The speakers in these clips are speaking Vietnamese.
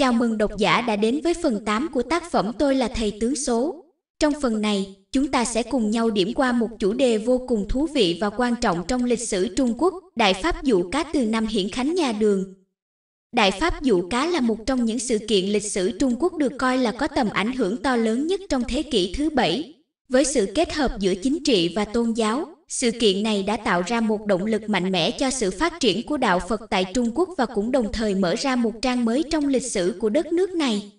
Chào mừng độc giả đã đến với phần 8 của tác phẩm Tôi là thầy tướng số. Trong phần này, chúng ta sẽ cùng nhau điểm qua một chủ đề vô cùng thú vị và quan trọng trong lịch sử Trung Quốc, Đại Pháp Dụ Cá từ năm Hiển Khánh nhà Đường. Đại Pháp Dụ Cá là một trong những sự kiện lịch sử Trung Quốc được coi là có tầm ảnh hưởng to lớn nhất trong thế kỷ thứ bảy, với sự kết hợp giữa chính trị và tôn giáo, sự kiện này đã tạo ra một động lực mạnh mẽ cho sự phát triển của đạo Phật tại Trung Quốc và cũng đồng thời mở ra một trang mới trong lịch sử của đất nước này.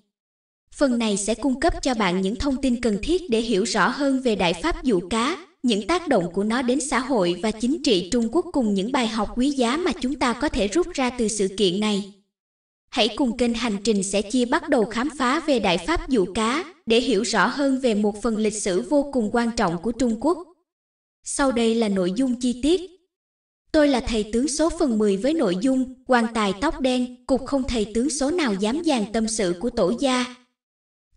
Phần này sẽ cung cấp cho bạn những thông tin cần thiết để hiểu rõ hơn về Đại Pháp Dụ Cá, những tác động của nó đến xã hội và chính trị Trung Quốc cùng những bài học quý giá mà chúng ta có thể rút ra từ sự kiện này. Hãy cùng kênh Hành Trình sẽ chia bắt đầu khám phá về Đại Pháp Dụ Cá để hiểu rõ hơn về một phần lịch sử vô cùng quan trọng của Trung Quốc. Sau đây là nội dung chi tiết. Tôi là thầy tướng số phần 10 với nội dung quan tài tóc đen, cục không thầy tướng số nào dám dàn tâm sự của tổ gia.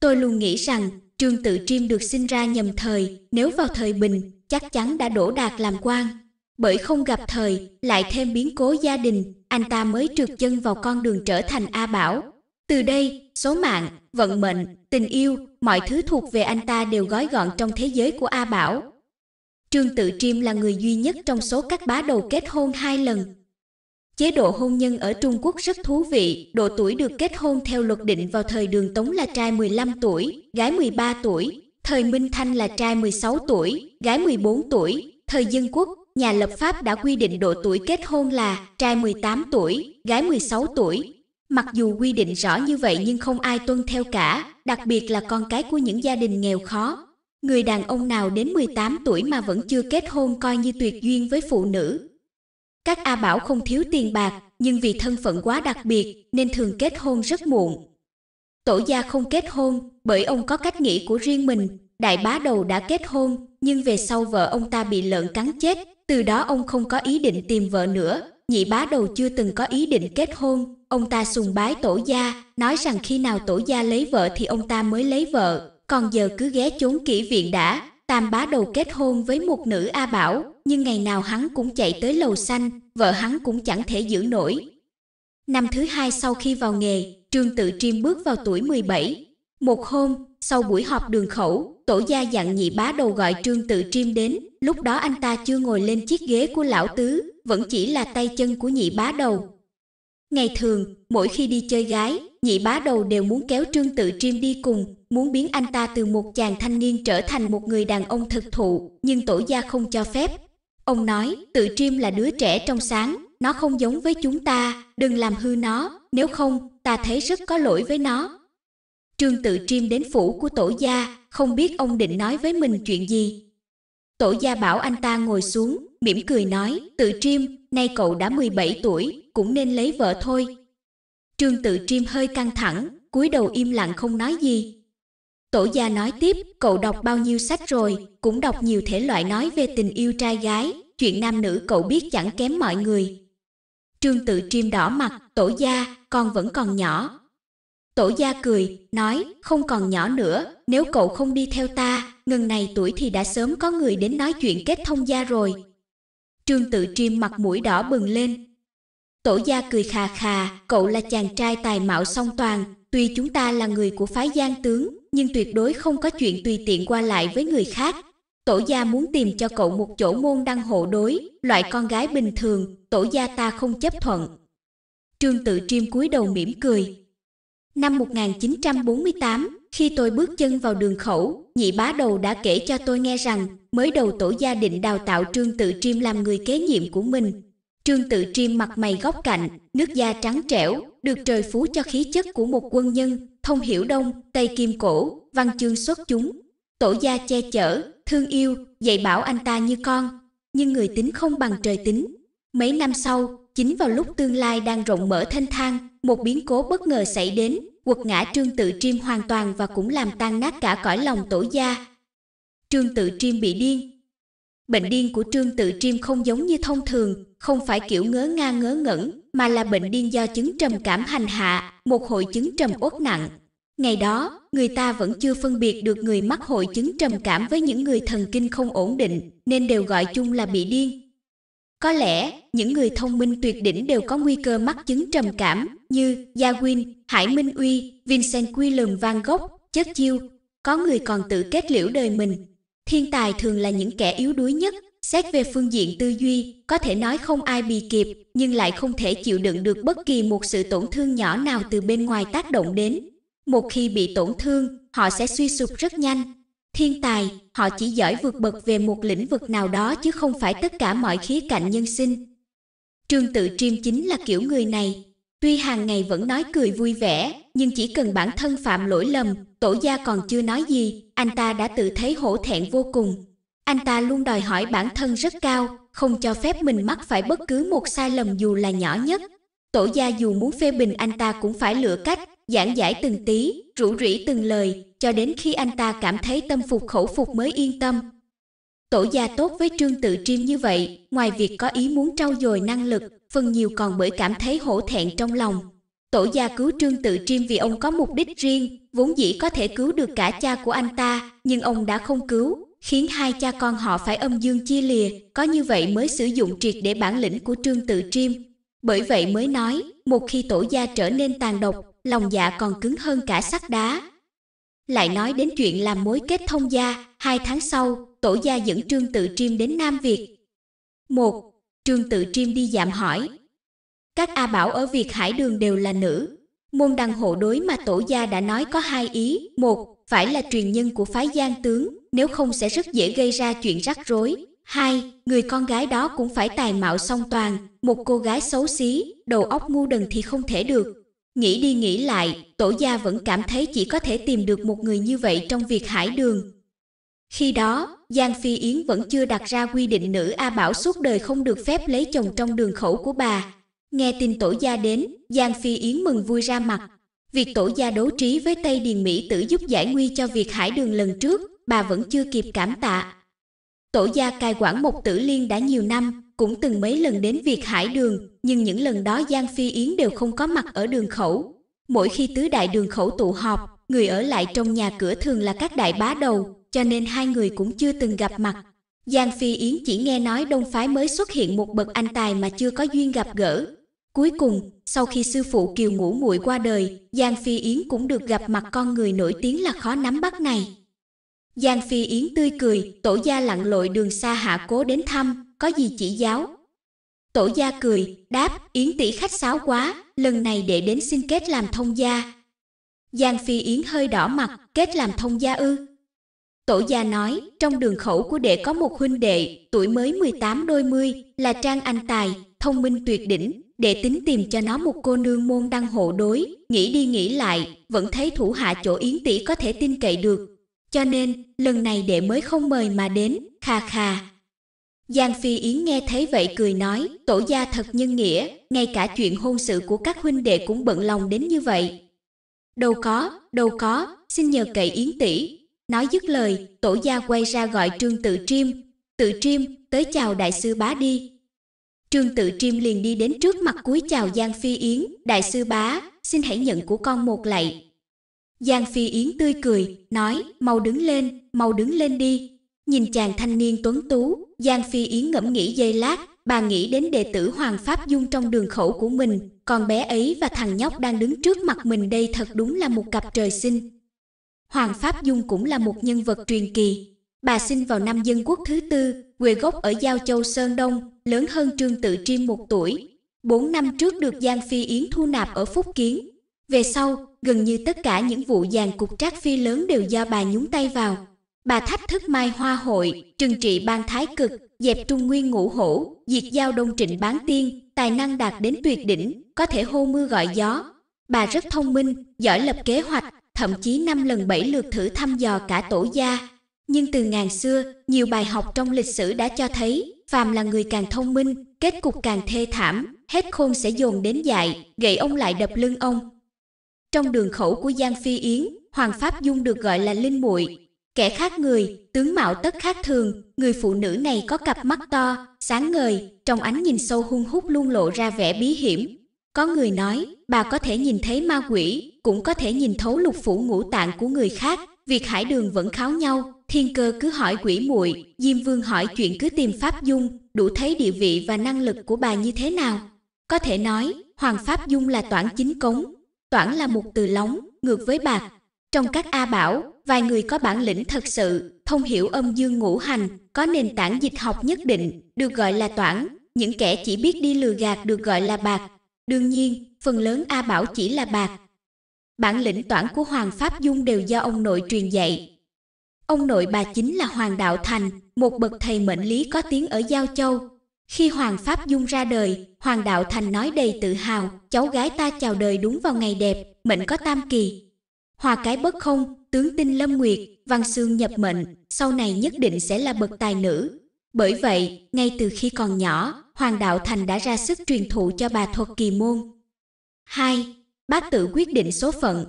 Tôi luôn nghĩ rằng Trương Tự Triêm được sinh ra nhầm thời, nếu vào thời bình, chắc chắn đã đổ đạt làm quan. Bởi không gặp thời, lại thêm biến cố gia đình, anh ta mới trượt chân vào con đường trở thành A Bảo. Từ đây, số mạng, vận mệnh, tình yêu, mọi thứ thuộc về anh ta đều gói gọn trong thế giới của A Bảo. Trương Tự Triêm là người duy nhất trong số các bá đầu kết hôn hai lần. Chế độ hôn nhân ở Trung Quốc rất thú vị, độ tuổi được kết hôn theo luật định vào thời Đường Tống là trai 15 tuổi, gái 13 tuổi, thời Minh Thanh là trai 16 tuổi, gái 14 tuổi, thời dân quốc, nhà lập pháp đã quy định độ tuổi kết hôn là trai 18 tuổi, gái 16 tuổi. Mặc dù quy định rõ như vậy nhưng không ai tuân theo cả, đặc biệt là con cái của những gia đình nghèo khó. Người đàn ông nào đến 18 tuổi mà vẫn chưa kết hôn coi như tuyệt duyên với phụ nữ. Các A Bảo không thiếu tiền bạc, nhưng vì thân phận quá đặc biệt nên thường kết hôn rất muộn. Tổ gia không kết hôn bởi ông có cách nghĩ của riêng mình. Đại bá đầu đã kết hôn nhưng về sau vợ ông ta bị lợn cắn chết, từ đó ông không có ý định tìm vợ nữa. Nhị bá đầu chưa từng có ý định kết hôn, ông ta sùng bái tổ gia, nói rằng khi nào tổ gia lấy vợ thì ông ta mới lấy vợ còn giờ cứ ghé chốn kỹ viện đã. Tam bá đầu kết hôn với một nữ A Bảo, nhưng ngày nào hắn cũng chạy tới lầu xanh, vợ hắn cũng chẳng thể giữ nổi. Năm thứ hai sau khi vào nghề, Trương Tự Triêm bước vào tuổi 17. Một hôm, sau buổi họp đường khẩu, tổ gia dặn nhị bá đầu gọi Trương Tự Triêm đến, lúc đó anh ta chưa ngồi lên chiếc ghế của lão tứ, vẫn chỉ là tay chân của nhị bá đầu. Ngày thường, mỗi khi đi chơi gái, nhị bá đầu đều muốn kéo Trương Tự Triêm đi cùng, muốn biến anh ta từ một chàng thanh niên trở thành một người đàn ông thực thụ, nhưng tổ gia không cho phép. Ông nói, Tự Triêm là đứa trẻ trong sáng, nó không giống với chúng ta, đừng làm hư nó, nếu không, ta thấy rất có lỗi với nó. Trương Tự Triêm đến phủ của tổ gia, không biết ông định nói với mình chuyện gì. Tổ gia bảo anh ta ngồi xuống, mỉm cười nói, Tự Triêm, nay cậu đã 17 tuổi, cũng nên lấy vợ thôi, Trương Tự Triêm hơi căng thẳng, cúi đầu im lặng không nói gì. Tổ gia nói tiếp, cậu đọc bao nhiêu sách rồi, cũng đọc nhiều thể loại nói về tình yêu trai gái, chuyện nam nữ cậu biết chẳng kém mọi người. Trương Tự Triêm đỏ mặt, tổ gia, con vẫn còn nhỏ. Tổ gia cười, nói, không còn nhỏ nữa, nếu cậu không đi theo ta, ngần này tuổi thì đã sớm có người đến nói chuyện kết thông gia rồi. Trương Tự Triêm mặt mũi đỏ bừng lên, Tổ gia cười khà khà, cậu là chàng trai tài mạo song toàn, tuy chúng ta là người của phái Giang tướng, nhưng tuyệt đối không có chuyện tùy tiện qua lại với người khác. Tổ gia muốn tìm cho cậu một chỗ môn đăng hộ đối, loại con gái bình thường, tổ gia ta không chấp thuận. Trương Tự Triêm cúi đầu mỉm cười. Năm 1948, khi tôi bước chân vào đường khẩu, nhị bá đầu đã kể cho tôi nghe rằng, mới đầu tổ gia định đào tạo Trương Tự Triêm làm người kế nhiệm của mình, Trương Tự Triêm mặt mày góc cạnh, nước da trắng trẻo, được trời phú cho khí chất của một quân nhân, thông hiểu đông, tây kim cổ, văn chương xuất chúng. Tổ gia che chở, thương yêu, dạy bảo anh ta như con, nhưng người tính không bằng trời tính. Mấy năm sau, chính vào lúc tương lai đang rộng mở thanh thang, một biến cố bất ngờ xảy đến, quật ngã Trương Tự Triêm hoàn toàn và cũng làm tan nát cả cõi lòng tổ gia. Trương Tự Triêm bị điên, Bệnh điên của Trương Tự Triêm không giống như thông thường, không phải kiểu ngớ ngang ngớ ngẩn, mà là bệnh điên do chứng trầm cảm hành hạ, một hội chứng trầm uất nặng. Ngày đó, người ta vẫn chưa phân biệt được người mắc hội chứng trầm cảm với những người thần kinh không ổn định, nên đều gọi chung là bị điên. Có lẽ, những người thông minh tuyệt đỉnh đều có nguy cơ mắc chứng trầm cảm, như gia Darwin, Hải Minh Uy, Vincent Willem Van Gogh, chiêu có người còn tự kết liễu đời mình, Thiên tài thường là những kẻ yếu đuối nhất, xét về phương diện tư duy, có thể nói không ai bì kịp, nhưng lại không thể chịu đựng được bất kỳ một sự tổn thương nhỏ nào từ bên ngoài tác động đến. Một khi bị tổn thương, họ sẽ suy sụp rất nhanh. Thiên tài, họ chỉ giỏi vượt bậc về một lĩnh vực nào đó chứ không phải tất cả mọi khía cạnh nhân sinh. Trương Tự Triêm chính là kiểu người này, Tuy hàng ngày vẫn nói cười vui vẻ, nhưng chỉ cần bản thân phạm lỗi lầm, tổ gia còn chưa nói gì, anh ta đã tự thấy hổ thẹn vô cùng. Anh ta luôn đòi hỏi bản thân rất cao, không cho phép mình mắc phải bất cứ một sai lầm dù là nhỏ nhất. Tổ gia dù muốn phê bình anh ta cũng phải lựa cách, giảng giải từng tí, rủ rỉ từng lời, cho đến khi anh ta cảm thấy tâm phục khẩu phục mới yên tâm. Tổ gia tốt với Trương Tự Triêm như vậy, ngoài việc có ý muốn trau dồi năng lực, phần nhiều còn bởi cảm thấy hổ thẹn trong lòng. Tổ gia cứu Trương Tự Triêm vì ông có mục đích riêng, vốn dĩ có thể cứu được cả cha của anh ta, nhưng ông đã không cứu, khiến hai cha con họ phải âm dương chia lìa, có như vậy mới sử dụng triệt để bản lĩnh của Trương Tự Triêm. Bởi vậy mới nói, một khi tổ gia trở nên tàn độc, lòng dạ còn cứng hơn cả sắt đá. Lại nói đến chuyện làm mối kết thông gia, hai tháng sau, tổ gia dẫn Trương Tự Triêm đến Nam Việt. Một, Trương Tự Triêm đi dạm hỏi. Các A Bảo ở Việt Hải Đường đều là nữ. Môn đăng hộ đối mà tổ gia đã nói có hai ý. Một, phải là truyền nhân của phái giang tướng, nếu không sẽ rất dễ gây ra chuyện rắc rối. Hai, người con gái đó cũng phải tài mạo song toàn, một cô gái xấu xí, đầu óc ngu đần thì không thể được. Nghĩ đi nghĩ lại, tổ gia vẫn cảm thấy chỉ có thể tìm được một người như vậy trong việc hải đường, khi đó, Giang Phi Yến vẫn chưa đặt ra quy định nữ A Bảo suốt đời không được phép lấy chồng trong đường khẩu của bà. Nghe tin tổ gia đến, Giang Phi Yến mừng vui ra mặt. Việc tổ gia đấu trí với Tây Điền Mỹ tử giúp giải nguy cho việc hải đường lần trước, bà vẫn chưa kịp cảm tạ. Tổ gia cai quản một tử liên đã nhiều năm, cũng từng mấy lần đến việc hải đường, nhưng những lần đó Giang Phi Yến đều không có mặt ở đường khẩu. Mỗi khi tứ đại đường khẩu tụ họp, người ở lại trong nhà cửa thường là các đại bá đầu, cho nên hai người cũng chưa từng gặp mặt. Giang Phi Yến chỉ nghe nói Đông Phái mới xuất hiện một bậc anh tài mà chưa có duyên gặp gỡ. Cuối cùng, sau khi sư phụ Kiều Ngũ Muội qua đời, Giang Phi Yến cũng được gặp mặt con người nổi tiếng là khó nắm bắt này. Giang Phi Yến tươi cười, tổ gia lặn lội đường xa hạ cố đến thăm, có gì chỉ giáo. Tổ gia cười, đáp, Yến tỷ khách sáo quá, lần này để đến xin kết làm thông gia. Giang Phi Yến hơi đỏ mặt, kết làm thông gia ư, Tổ gia nói, trong đường khẩu của đệ có một huynh đệ, tuổi mới 18 đôi mươi, là Trang Anh Tài, thông minh tuyệt đỉnh, đệ tính tìm cho nó một cô nương môn đăng hộ đối, nghĩ đi nghĩ lại, vẫn thấy thủ hạ chỗ Yến tỷ có thể tin cậy được. Cho nên, lần này đệ mới không mời mà đến, kha kha. Giang Phi Yến nghe thấy vậy cười nói, tổ gia thật nhân nghĩa, ngay cả chuyện hôn sự của các huynh đệ cũng bận lòng đến như vậy. Đâu có, đâu có, xin nhờ cậy Yến tỷ, Nói dứt lời, tổ gia quay ra gọi Trương Tự Triêm, Tự Triêm, tới chào đại sư bá đi. Trương Tự Triêm liền đi đến trước mặt cúi chào Giang Phi Yến, đại sư bá, xin hãy nhận của con một lạy. Giang Phi Yến tươi cười, nói, mau đứng lên, mau đứng lên đi. Nhìn chàng thanh niên tuấn tú, Giang Phi Yến ngẫm nghĩ giây lát, bà nghĩ đến đệ tử Hoàng Pháp Dung trong đường khẩu của mình, còn bé ấy và thằng nhóc đang đứng trước mặt mình đây thật đúng là một cặp trời sinh. Hoàng Pháp Dung cũng là một nhân vật truyền kỳ. Bà sinh vào năm dân quốc thứ tư, quê gốc ở Giao Châu Sơn Đông, lớn hơn Trương Tự Triêm một tuổi. Bốn năm trước được Giang Phi Yến thu nạp ở Phúc Kiến. Về sau, gần như tất cả những vụ dàn cục trác phi lớn đều do bà nhúng tay vào. Bà thách thức Mai Hoa Hội, trừng trị ban thái cực, dẹp Trung Nguyên ngũ hổ, diệt giao đông trịnh bán tiên, tài năng đạt đến tuyệt đỉnh, có thể hô mưa gọi gió. Bà rất thông minh, giỏi lập kế hoạch, thậm chí năm lần bảy lượt thử thăm dò cả tổ gia. Nhưng từ ngàn xưa, nhiều bài học trong lịch sử đã cho thấy, phàm là người càng thông minh, kết cục càng thê thảm, hết khôn sẽ dồn đến dại, gậy ông lại đập lưng ông. Trong đường khẩu của Giang Phi Yến, Hoàng Pháp Dung được gọi là Linh muội Kẻ khác người, tướng mạo tất khác thường, người phụ nữ này có cặp mắt to, sáng ngời, trong ánh nhìn sâu hung hút luôn lộ ra vẻ bí hiểm, có người nói, bà có thể nhìn thấy ma quỷ, cũng có thể nhìn thấu lục phủ ngũ tạng của người khác, việc hải đường vẫn kháo nhau, thiên cơ cứ hỏi quỷ muội, Diêm Vương hỏi chuyện cứ tìm Pháp Dung, đủ thấy địa vị và năng lực của bà như thế nào. Có thể nói, Hoàng Pháp Dung là toản chính cống, toản là một từ lóng, ngược với bạc. Trong các A Bảo, vài người có bản lĩnh thật sự, thông hiểu âm dương ngũ hành, có nền tảng dịch học nhất định, được gọi là toản. Những kẻ chỉ biết đi lừa gạt được gọi là bạc, Đương nhiên, phần lớn A Bảo chỉ là bạc. Bản lĩnh toán của Hoàng Pháp Dung đều do ông nội truyền dạy. Ông nội bà chính là Hoàng Đạo Thành, một bậc thầy mệnh lý có tiếng ở Giao Châu. Khi Hoàng Pháp Dung ra đời, Hoàng Đạo Thành nói đầy tự hào, cháu gái ta chào đời đúng vào ngày đẹp, mệnh có tam kỳ. Hòa cái bất không, tướng tinh lâm nguyệt, văn xương nhập mệnh, sau này nhất định sẽ là bậc tài nữ. Bởi vậy, ngay từ khi còn nhỏ, Hoàng Đạo Thành đã ra sức truyền thụ cho bà thuật kỳ môn. 2. Bác tự quyết định số phận.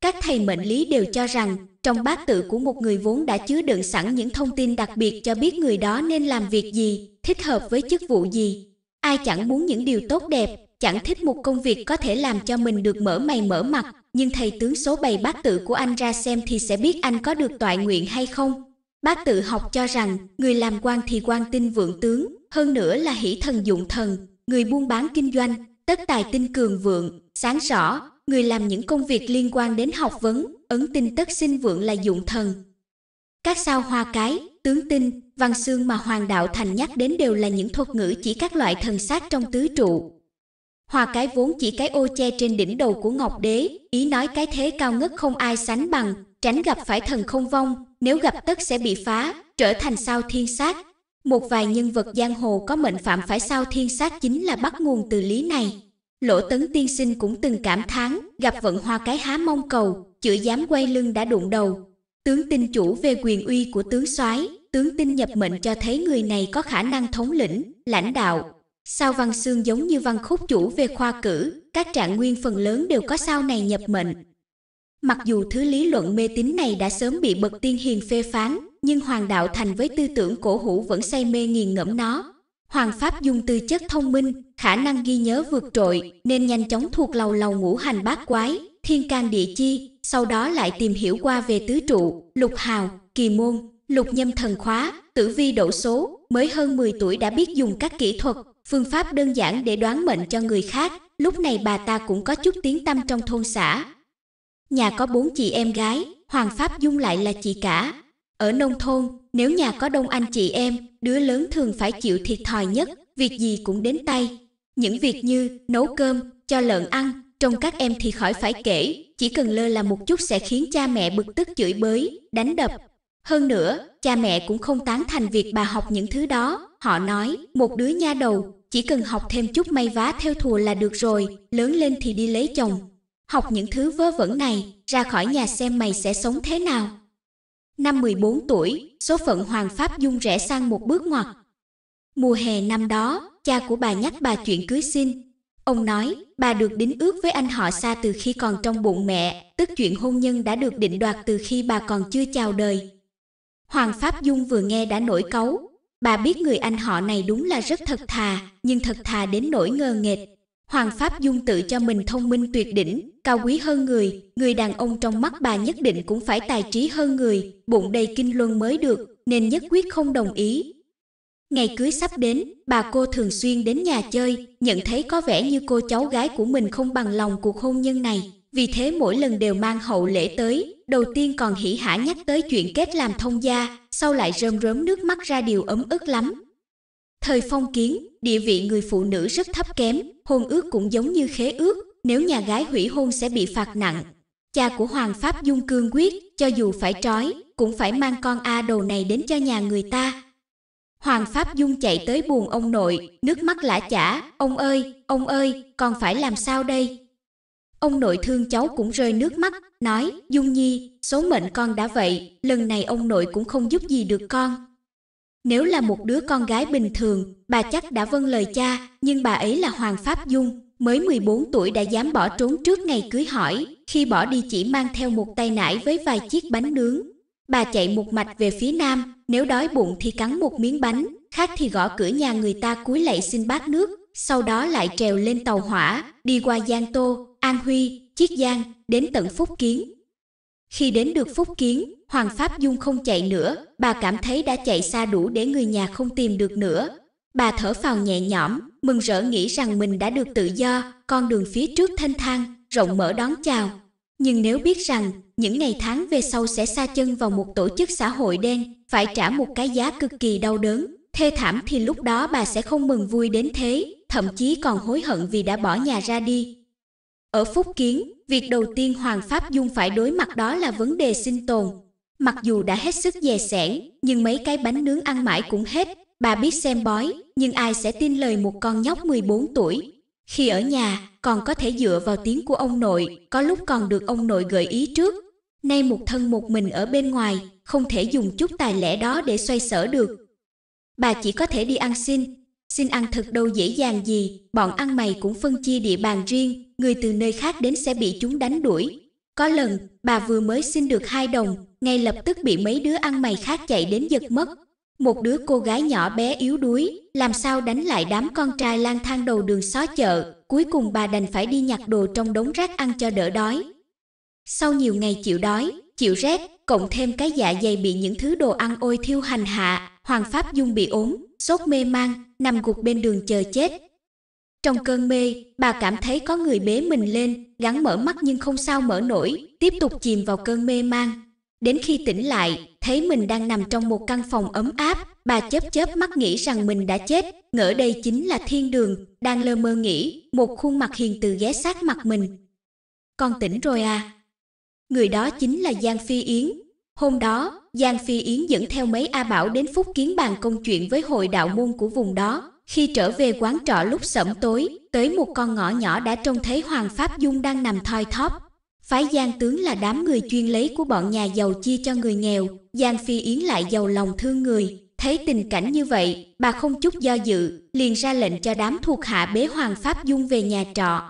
Các thầy mệnh lý đều cho rằng, trong bát tự của một người vốn đã chứa đựng sẵn những thông tin đặc biệt cho biết người đó nên làm việc gì, thích hợp với chức vụ gì. Ai chẳng muốn những điều tốt đẹp, chẳng thích một công việc có thể làm cho mình được mở mày mở mặt, nhưng thầy tướng số bày bát tự của anh ra xem thì sẽ biết anh có được toại nguyện hay không. Bác tự học cho rằng, người làm quan thì quan tinh vượng tướng, hơn nữa là hỷ thần dụng thần, người buôn bán kinh doanh, tất tài tinh cường vượng, sáng rõ, người làm những công việc liên quan đến học vấn, ấn tinh tất sinh vượng là dụng thần. Các sao hoa cái, tướng tinh, văn xương mà hoàng đạo thành nhắc đến đều là những thuật ngữ chỉ các loại thần sát trong tứ trụ, Hòa cái vốn chỉ cái ô che trên đỉnh đầu của Ngọc Đế, ý nói cái thế cao ngất không ai sánh bằng, tránh gặp phải thần không vong, nếu gặp tất sẽ bị phá, trở thành sao thiên sát. Một vài nhân vật giang hồ có mệnh phạm phải sao thiên sát chính là bắt nguồn từ lý này. Lỗ Tấn Tiên Sinh cũng từng cảm thán, gặp vận hoa cái há mong cầu, chữa dám quay lưng đã đụng đầu. Tướng tinh chủ về quyền uy của tướng soái, tướng tinh nhập mệnh cho thấy người này có khả năng thống lĩnh, lãnh đạo, Sao văn xương giống như văn khúc chủ về khoa cử, các trạng nguyên phần lớn đều có sao này nhập mệnh. Mặc dù thứ lý luận mê tín này đã sớm bị bậc tiên hiền phê phán, nhưng Hoàng Đạo Thành với tư tưởng cổ hủ vẫn say mê nghiền ngẫm nó. Hoàng Pháp dùng tư chất thông minh, khả năng ghi nhớ vượt trội, nên nhanh chóng thuộc lầu lầu ngũ hành bát quái, thiên can địa chi, sau đó lại tìm hiểu qua về tứ trụ, lục hào, kỳ môn, lục nhâm thần khóa, tử vi đổ số, mới hơn 10 tuổi đã biết dùng các kỹ thuật, phương pháp đơn giản để đoán mệnh cho người khác, lúc này bà ta cũng có chút tiếng tâm trong thôn xã. Nhà có bốn chị em gái, Hoàng Pháp Dung lại là chị cả. Ở nông thôn, nếu nhà có đông anh chị em, đứa lớn thường phải chịu thiệt thòi nhất, việc gì cũng đến tay. Những việc như nấu cơm, cho lợn ăn, trong các em thì khỏi phải kể, chỉ cần lơ là một chút sẽ khiến cha mẹ bực tức chửi bới, đánh đập. Hơn nữa, cha mẹ cũng không tán thành việc bà học những thứ đó, Họ nói, một đứa nha đầu, chỉ cần học thêm chút may vá theo thùa là được rồi, lớn lên thì đi lấy chồng. Học những thứ vớ vẩn này, ra khỏi nhà xem mày sẽ sống thế nào. Năm 14 tuổi, số phận Hoàng Pháp Dung rẽ sang một bước ngoặt. Mùa hè năm đó, cha của bà nhắc bà chuyện cưới xin. Ông nói, bà được đính ước với anh họ xa từ khi còn trong bụng mẹ, tức chuyện hôn nhân đã được định đoạt từ khi bà còn chưa chào đời. Hoàng Pháp Dung vừa nghe đã nổi cáu, Bà biết người anh họ này đúng là rất thật thà, nhưng thật thà đến nỗi ngờ nghệch. Hoàng Pháp Dung tự cho mình thông minh tuyệt đỉnh, cao quý hơn người, người đàn ông trong mắt bà nhất định cũng phải tài trí hơn người, bụng đầy kinh luân mới được, nên nhất quyết không đồng ý. Ngày cưới sắp đến, bà cô thường xuyên đến nhà chơi, nhận thấy có vẻ như cô cháu gái của mình không bằng lòng cuộc hôn nhân này, vì thế mỗi lần đều mang hậu lễ tới, đầu tiên còn hỉ hả nhắc tới chuyện kết làm thông gia, sau lại rơm rớm nước mắt ra điều ấm ức lắm. Thời phong kiến, địa vị người phụ nữ rất thấp kém, hôn ước cũng giống như khế ước, nếu nhà gái hủy hôn sẽ bị phạt nặng. Cha của Hoàng Pháp Dung cương quyết, cho dù phải trói, cũng phải mang con A đồ này đến cho nhà người ta. Hoàng Pháp Dung chạy tới buồn ông nội, nước mắt lã chả, ông ơi, ông ơi, con phải làm sao đây, Ông nội thương cháu cũng rơi nước mắt, nói, Dung Nhi, số mệnh con đã vậy, lần này ông nội cũng không giúp gì được con. Nếu là một đứa con gái bình thường, bà chắc đã vâng lời cha, nhưng bà ấy là Hoàng Pháp Dung, mới 14 tuổi đã dám bỏ trốn trước ngày cưới hỏi, khi bỏ đi chỉ mang theo một tay nải với vài chiếc bánh nướng. Bà chạy một mạch về phía nam, nếu đói bụng thì cắn một miếng bánh, khác thì gõ cửa nhà người ta cúi lạy xin bát nước, sau đó lại trèo lên tàu hỏa, đi qua Giang Tô, An Huy, Chiết Giang, đến tận Phúc Kiến. Khi đến được Phúc Kiến, Hoàng Pháp Dung không chạy nữa, bà cảm thấy đã chạy xa đủ để người nhà không tìm được nữa. Bà thở phào nhẹ nhõm, mừng rỡ nghĩ rằng mình đã được tự do, con đường phía trước thanh thang, rộng mở đón chào. Nhưng nếu biết rằng, những ngày tháng về sau sẽ xa chân vào một tổ chức xã hội đen, phải trả một cái giá cực kỳ đau đớn, thê thảm thì lúc đó bà sẽ không mừng vui đến thế, thậm chí còn hối hận vì đã bỏ nhà ra đi. Ở Phúc Kiến, việc đầu tiên Hoàng Pháp Dung phải đối mặt đó là vấn đề sinh tồn. Mặc dù đã hết sức dè sẻn, nhưng mấy cái bánh nướng ăn mãi cũng hết. Bà biết xem bói, nhưng ai sẽ tin lời một con nhóc 14 tuổi. Khi ở nhà, còn có thể dựa vào tiếng của ông nội, có lúc còn được ông nội gợi ý trước. Nay một thân một mình ở bên ngoài, không thể dùng chút tài lẻ đó để xoay sở được. Bà chỉ có thể đi ăn xin, Xin ăn thật đâu dễ dàng gì, bọn ăn mày cũng phân chia địa bàn riêng, người từ nơi khác đến sẽ bị chúng đánh đuổi. Có lần, bà vừa mới xin được hai đồng, ngay lập tức bị mấy đứa ăn mày khác chạy đến giật mất. Một đứa cô gái nhỏ bé yếu đuối, làm sao đánh lại đám con trai lang thang đầu đường xó chợ, cuối cùng bà đành phải đi nhặt đồ trong đống rác ăn cho đỡ đói. Sau nhiều ngày chịu đói, chịu rét, cộng thêm cái dạ dày bị những thứ đồ ăn ôi thiêu hành hạ, Hoàng Pháp Dung bị ốm, sốt mê man, nằm gục bên đường chờ chết. Trong cơn mê, bà cảm thấy có người bế mình lên, gắn mở mắt nhưng không sao mở nổi, tiếp tục chìm vào cơn mê man. Đến khi tỉnh lại, thấy mình đang nằm trong một căn phòng ấm áp, bà chớp chớp mắt nghĩ rằng mình đã chết, ngỡ đây chính là thiên đường, đang lơ mơ nghĩ, một khuôn mặt hiền từ ghé sát mặt mình. Con tỉnh rồi à? Người đó chính là Giang Phi Yến. Hôm đó, Giang Phi Yến dẫn theo mấy A Bảo đến Phúc Kiến bàn công chuyện với hội đạo môn của vùng đó. Khi trở về quán trọ lúc sẩm tối, tới một con ngõ nhỏ đã trông thấy Hoàng Pháp Dung đang nằm thoi thóp. Phái Giang tướng là đám người chuyên lấy của bọn nhà giàu chia cho người nghèo, Giang Phi Yến lại giàu lòng thương người. Thấy tình cảnh như vậy, bà không chút do dự, liền ra lệnh cho đám thuộc hạ bế Hoàng Pháp Dung về nhà trọ.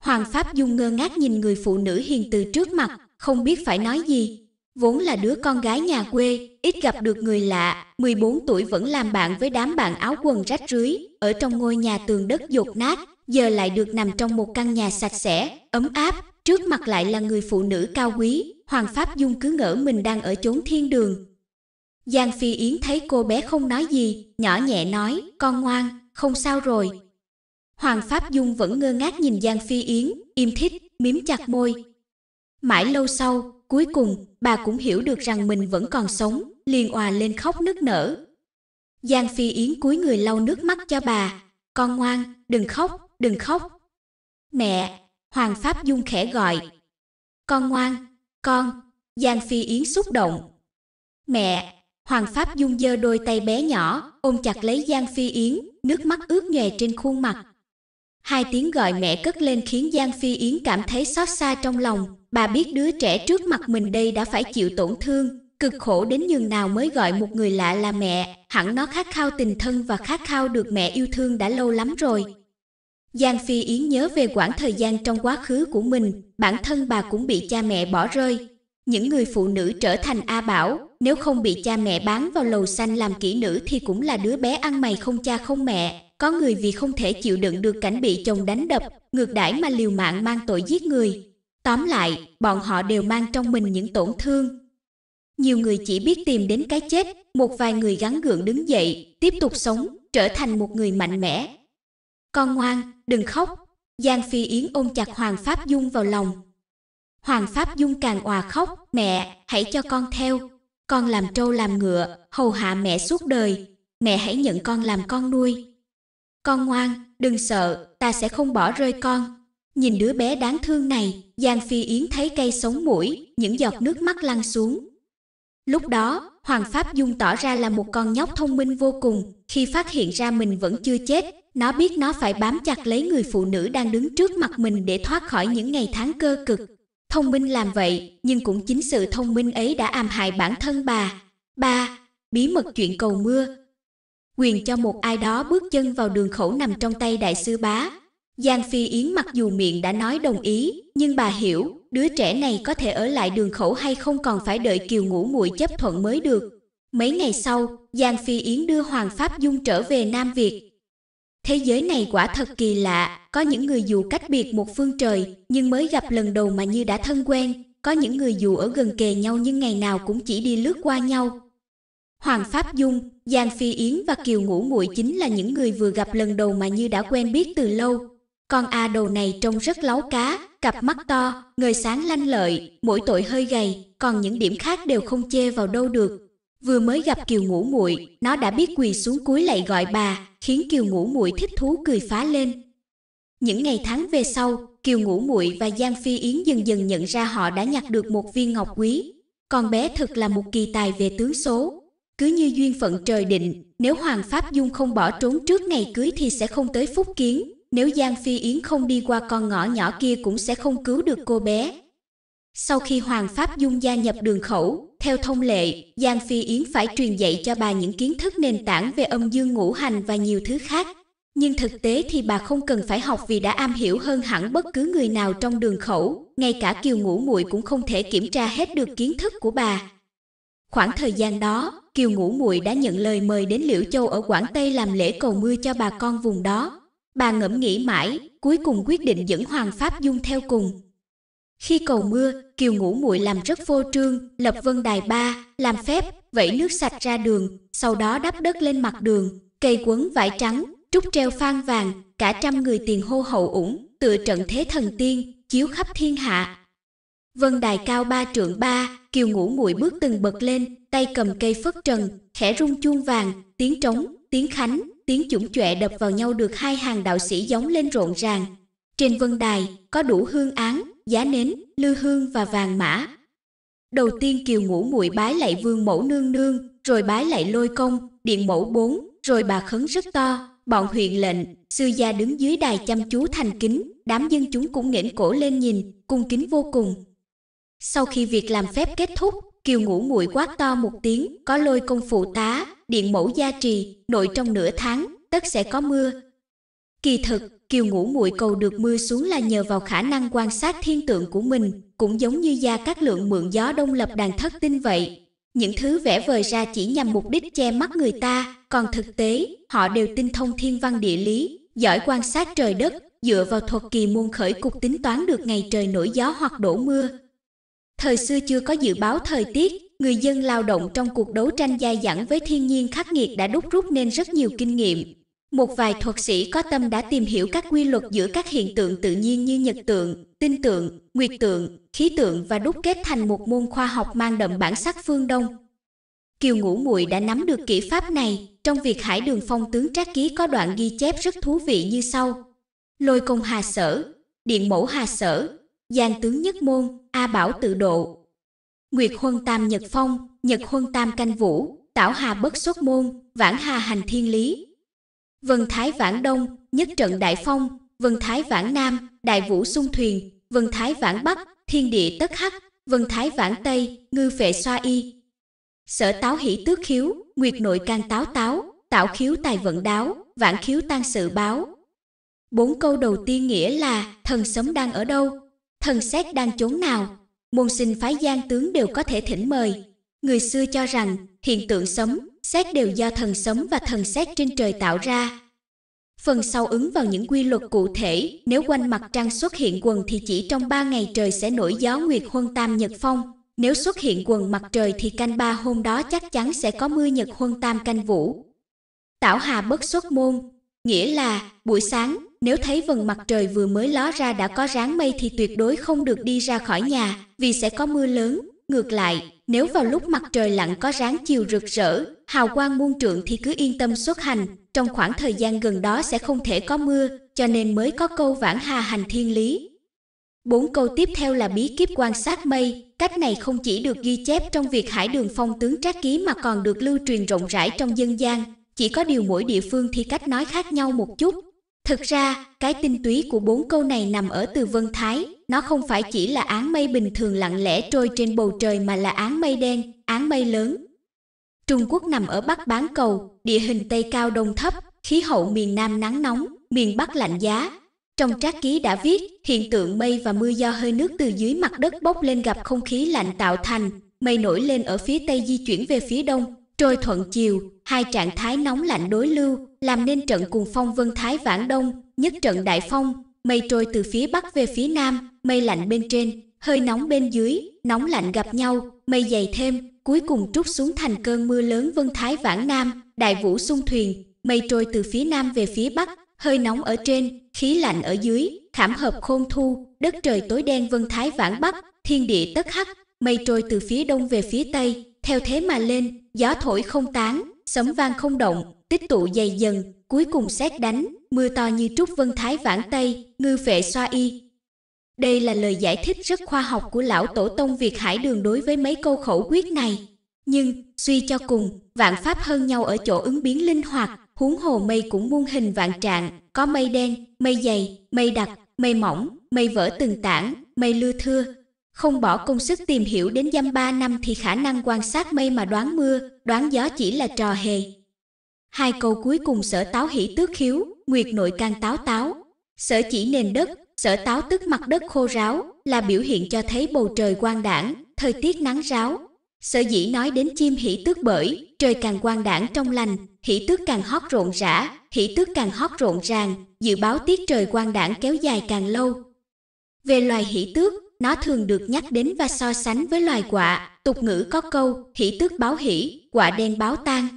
Hoàng Pháp Dung ngơ ngác nhìn người phụ nữ hiền từ trước mặt, không biết phải nói gì, Vốn là đứa con gái nhà quê, ít gặp được người lạ, 14 tuổi vẫn làm bạn với đám bạn áo quần rách rưới, ở trong ngôi nhà tường đất dột nát, giờ lại được nằm trong một căn nhà sạch sẽ, ấm áp, trước mặt lại là người phụ nữ cao quý, Hoàng Pháp Dung cứ ngỡ mình đang ở chốn thiên đường. Giang Phi Yến thấy cô bé không nói gì, nhỏ nhẹ nói, con ngoan, không sao rồi. Hoàng Pháp Dung vẫn ngơ ngác nhìn Giang Phi Yến, im thích, miếm chặt môi. Mãi lâu sau, cuối cùng bà cũng hiểu được rằng mình vẫn còn sống, liền òa lên khóc nức nở. Giang Phi Yến cúi người lau nước mắt cho bà, "Con ngoan, đừng khóc, đừng khóc." "Mẹ," Hoàng Pháp Dung khẽ gọi. "Con ngoan, con." Giang Phi Yến xúc động. "Mẹ." Hoàng Pháp Dung giơ đôi tay bé nhỏ, ôm chặt lấy Giang Phi Yến, nước mắt ướt nhòe trên khuôn mặt. Hai tiếng gọi mẹ cất lên khiến Giang Phi Yến cảm thấy xót xa trong lòng, Bà biết đứa trẻ trước mặt mình đây đã phải chịu tổn thương, cực khổ đến nhường nào mới gọi một người lạ là mẹ, hẳn nó khát khao tình thân và khát khao được mẹ yêu thương đã lâu lắm rồi. Giang Phi Yến nhớ về quãng thời gian trong quá khứ của mình, bản thân bà cũng bị cha mẹ bỏ rơi. Những người phụ nữ trở thành A Bảo, nếu không bị cha mẹ bán vào lầu xanh làm kỹ nữ thì cũng là đứa bé ăn mày không cha không mẹ. Có người vì không thể chịu đựng được cảnh bị chồng đánh đập, ngược đãi mà liều mạng mang tội giết người, Tóm lại, bọn họ đều mang trong mình những tổn thương. Nhiều người chỉ biết tìm đến cái chết, một vài người gắn gượng đứng dậy, tiếp tục sống, trở thành một người mạnh mẽ. Con ngoan, đừng khóc. Giang Phi Yến ôm chặt Hoàng Pháp Dung vào lòng. Hoàng Pháp Dung càng òa khóc, mẹ, hãy cho con theo. Con làm trâu làm ngựa, hầu hạ mẹ suốt đời. Mẹ hãy nhận con làm con nuôi. Con ngoan, đừng sợ, ta sẽ không bỏ rơi con. Nhìn đứa bé đáng thương này, Giang Phi Yến thấy cây sống mũi, những giọt nước mắt lăn xuống. Lúc đó, Hoàng Pháp Dung tỏ ra là một con nhóc thông minh vô cùng, khi phát hiện ra mình vẫn chưa chết, nó biết nó phải bám chặt lấy người phụ nữ đang đứng trước mặt mình để thoát khỏi những ngày tháng cơ cực. Thông minh làm vậy, nhưng cũng chính sự thông minh ấy đã am hại bản thân bà. Ba, bí mật chuyện cầu mưa. Quyền cho một ai đó bước chân vào đường khẩu nằm trong tay đại sư bá, Giang Phi Yến mặc dù miệng đã nói đồng ý, nhưng bà hiểu, đứa trẻ này có thể ở lại đường khẩu hay không còn phải đợi Kiều Ngũ Muội chấp thuận mới được. Mấy ngày sau, Giang Phi Yến đưa Hoàng Pháp Dung trở về Nam Việt. Thế giới này quả thật kỳ lạ, có những người dù cách biệt một phương trời, nhưng mới gặp lần đầu mà như đã thân quen, có những người dù ở gần kề nhau nhưng ngày nào cũng chỉ đi lướt qua nhau. Hoàng Pháp Dung, Giang Phi Yến và Kiều Ngũ Muội chính là những người vừa gặp lần đầu mà như đã quen biết từ lâu, con A đồ này trông rất láo cá, cặp mắt to, người sáng lanh lợi, mỗi tội hơi gầy, còn những điểm khác đều không chê vào đâu được. Vừa mới gặp Kiều Ngũ Muội, nó đã biết quỳ xuống cúi lạy gọi bà, khiến Kiều Ngũ Muội thích thú cười phá lên. Những ngày tháng về sau, Kiều Ngũ Muội và Giang Phi Yến dần dần nhận ra họ đã nhặt được một viên ngọc quý. Con bé thật là một kỳ tài về tướng số. Cứ như duyên phận trời định, nếu Hoàng Pháp Dung không bỏ trốn trước ngày cưới thì sẽ không tới phúc kiến, nếu Giang Phi Yến không đi qua con ngõ nhỏ kia cũng sẽ không cứu được cô bé. Sau khi Hoàng Pháp Dung gia nhập đường khẩu, theo thông lệ, Giang Phi Yến phải truyền dạy cho bà những kiến thức nền tảng về âm dương ngũ hành và nhiều thứ khác. Nhưng thực tế thì bà không cần phải học vì đã am hiểu hơn hẳn bất cứ người nào trong đường khẩu, ngay cả Kiều Ngũ Muội cũng không thể kiểm tra hết được kiến thức của bà. Khoảng thời gian đó, Kiều Ngũ Muội đã nhận lời mời đến Liễu Châu ở Quảng Tây làm lễ cầu mưa cho bà con vùng đó. Bà ngẫm nghĩ mãi, cuối cùng quyết định dẫn Hoàng Pháp Dung theo cùng. Khi cầu mưa, Kiều Ngũ Muội làm rất vô trương, lập vân đài ba, làm phép, vẩy nước sạch ra đường, sau đó đắp đất lên mặt đường, cây quấn vải trắng, trúc treo phan vàng, cả trăm người tiền hô hậu ủng, tựa trận thế thần tiên, chiếu khắp thiên hạ. Vân đài cao ba trượng ba, Kiều Ngũ Muội bước từng bậc lên, tay cầm cây phất trần, khẽ rung chuông vàng, tiếng trống, tiếng khánh, tiếng chủng chọe đập vào nhau được hai hàng đạo sĩ giống lên rộn ràng. Trên vân đài có đủ hương án, giá nến, lư hương và vàng mã. Đầu tiên Kiều Ngũ Muội bái lại Vương Mẫu nương nương, rồi bái lại Lôi Công, Điện Mẫu bốn, rồi bà khấn rất to, bọn huyện lệnh, sư gia đứng dưới đài chăm chú thành kính, đám dân chúng cũng nghển cổ lên nhìn, cung kính vô cùng. Sau khi việc làm phép kết thúc, Kiều Ngũ Muội quát to một tiếng, có Lôi Công phụ tá, điện mẫu gia trì, nội trong nửa tháng, tất sẽ có mưa. Kỳ thực, Kiều Ngũ Muội cầu được mưa xuống là nhờ vào khả năng quan sát thiên tượng của mình, cũng giống như gia các lượng mượn gió đông lập đàn thất tinh vậy. Những thứ vẽ vời ra chỉ nhằm mục đích che mắt người ta, còn thực tế, họ đều tinh thông thiên văn địa lý, giỏi quan sát trời đất, dựa vào thuật kỳ muôn khởi cục tính toán được ngày trời nổi gió hoặc đổ mưa. Thời xưa chưa có dự báo thời tiết, người dân lao động trong cuộc đấu tranh dai dẳng với thiên nhiên khắc nghiệt đã đúc rút nên rất nhiều kinh nghiệm. Một vài thuật sĩ có tâm đã tìm hiểu các quy luật giữa các hiện tượng tự nhiên như nhật tượng, tinh tượng, nguyệt tượng, khí tượng và đúc kết thành một môn khoa học mang đậm bản sắc phương Đông. Kiều Ngũ Muội đã nắm được kỹ pháp này, trong việc Hải Đường Phong tướng Trác Ký có đoạn ghi chép rất thú vị như sau: Lôi công Hà Sở, Điện Mẫu Hà Sở, Giang tướng nhất môn, A Bảo tự độ, Nguyệt Huân Tam Nhật Phong, Nhật Huân Tam Canh Vũ, Tảo Hà Bất Xuất Môn, Vãn Hà Hành Thiên Lý. Vân Thái Vãn Đông, Nhất Trận Đại Phong, Vân Thái Vãn Nam, Đại Vũ Xung Thuyền, Vân Thái Vãn Bắc, Thiên Địa Tất Hắc, Vân Thái Vãn Tây, Ngư Phệ Xoa Y. Sở Táo Hỷ Tước Khiếu, Nguyệt Nội Can Táo Táo, Tạo Khiếu Tài Vận Đáo, Vãn Khiếu Tan Sự Báo. Bốn câu đầu tiên nghĩa là thần sống đang ở đâu, thần xét đang chốn nào, môn sinh phái gian tướng đều có thể thỉnh mời. Người xưa cho rằng hiện tượng sống, xét đều do thần sống và thần xét trên trời tạo ra. Phần sau ứng vào những quy luật cụ thể, nếu quanh mặt trăng xuất hiện quần thì chỉ trong 3 ngày trời sẽ nổi gió nguyệt huân tam nhật phong, nếu xuất hiện quần mặt trời thì canh ba hôm đó chắc chắn sẽ có mưa nhật huân tam canh vũ. Tảo Hà bất xuất môn, nghĩa là buổi sáng nếu thấy vầng mặt trời vừa mới ló ra đã có ráng mây thì tuyệt đối không được đi ra khỏi nhà, vì sẽ có mưa lớn. Ngược lại, nếu vào lúc mặt trời lặn có ráng chiều rực rỡ, hào quang muôn trượng thì cứ yên tâm xuất hành, trong khoảng thời gian gần đó sẽ không thể có mưa, cho nên mới có câu vãn hà hành thiên lý. Bốn câu tiếp theo là bí kíp quan sát mây, cách này không chỉ được ghi chép trong việc hải đường phong tướng trác ký mà còn được lưu truyền rộng rãi trong dân gian, chỉ có điều mỗi địa phương thì cách nói khác nhau một chút, Thực ra, cái tinh túy của bốn câu này nằm ở từ vân thái, nó không phải chỉ là áng mây bình thường lặng lẽ trôi trên bầu trời mà là áng mây đen, áng mây lớn. Trung Quốc nằm ở bắc bán cầu, địa hình tây cao đông thấp, khí hậu miền nam nắng nóng, miền bắc lạnh giá. Trong trác ký đã viết, hiện tượng mây và mưa do hơi nước từ dưới mặt đất bốc lên gặp không khí lạnh tạo thành, mây nổi lên ở phía tây di chuyển về phía đông, trôi thuận chiều, hai trạng thái nóng lạnh đối lưu, làm nên trận cùng phong vân thái vãn đông, nhất trận đại phong, mây trôi từ phía bắc về phía nam, mây lạnh bên trên, hơi nóng bên dưới, nóng lạnh gặp nhau, mây dày thêm, cuối cùng trút xuống thành cơn mưa lớn vân thái vãn nam, đại vũ xung thuyền, mây trôi từ phía nam về phía bắc, hơi nóng ở trên, khí lạnh ở dưới, khảm hợp khôn thu, đất trời tối đen vân thái vãn bắc, thiên địa tất hắc, mây trôi từ phía đông về phía tây, theo thế mà lên, gió thổi không tán, sấm vang không động, tích tụ dày dần, cuối cùng xét đánh, mưa to như trúc vân thái vãng tây, ngư vệ xoa y. Đây là lời giải thích rất khoa học của lão tổ tông Việt Hải Đường đối với mấy câu khẩu quyết này. Nhưng, suy cho cùng, vạn pháp hơn nhau ở chỗ ứng biến linh hoạt, huống hồ mây cũng muôn hình vạn trạng, có mây đen, mây dày, mây đặc, mây mỏng, mây vỡ từng tảng, mây lưa thưa, không bỏ công sức tìm hiểu đến dăm ba năm thì khả năng quan sát mây mà đoán mưa, đoán gió chỉ là trò hề. Hai câu cuối cùng sở táo hỷ tước khiếu, nguyệt nội can táo táo. Sở chỉ nền đất, sở táo tức mặt đất khô ráo là biểu hiện cho thấy bầu trời quang đảng, thời tiết nắng ráo. Sở dĩ nói đến chim hỷ tước bởi, trời càng quang đảng trong lành, hỷ tước càng hót rộn rã, hỷ tước càng hót rộn ràng, dự báo tiết trời quang đảng kéo dài càng lâu. Về loài hỷ tước, nó thường được nhắc đến và so sánh với loài quạ. Tục ngữ có câu, hỷ tước báo hỷ, quạ đen báo tang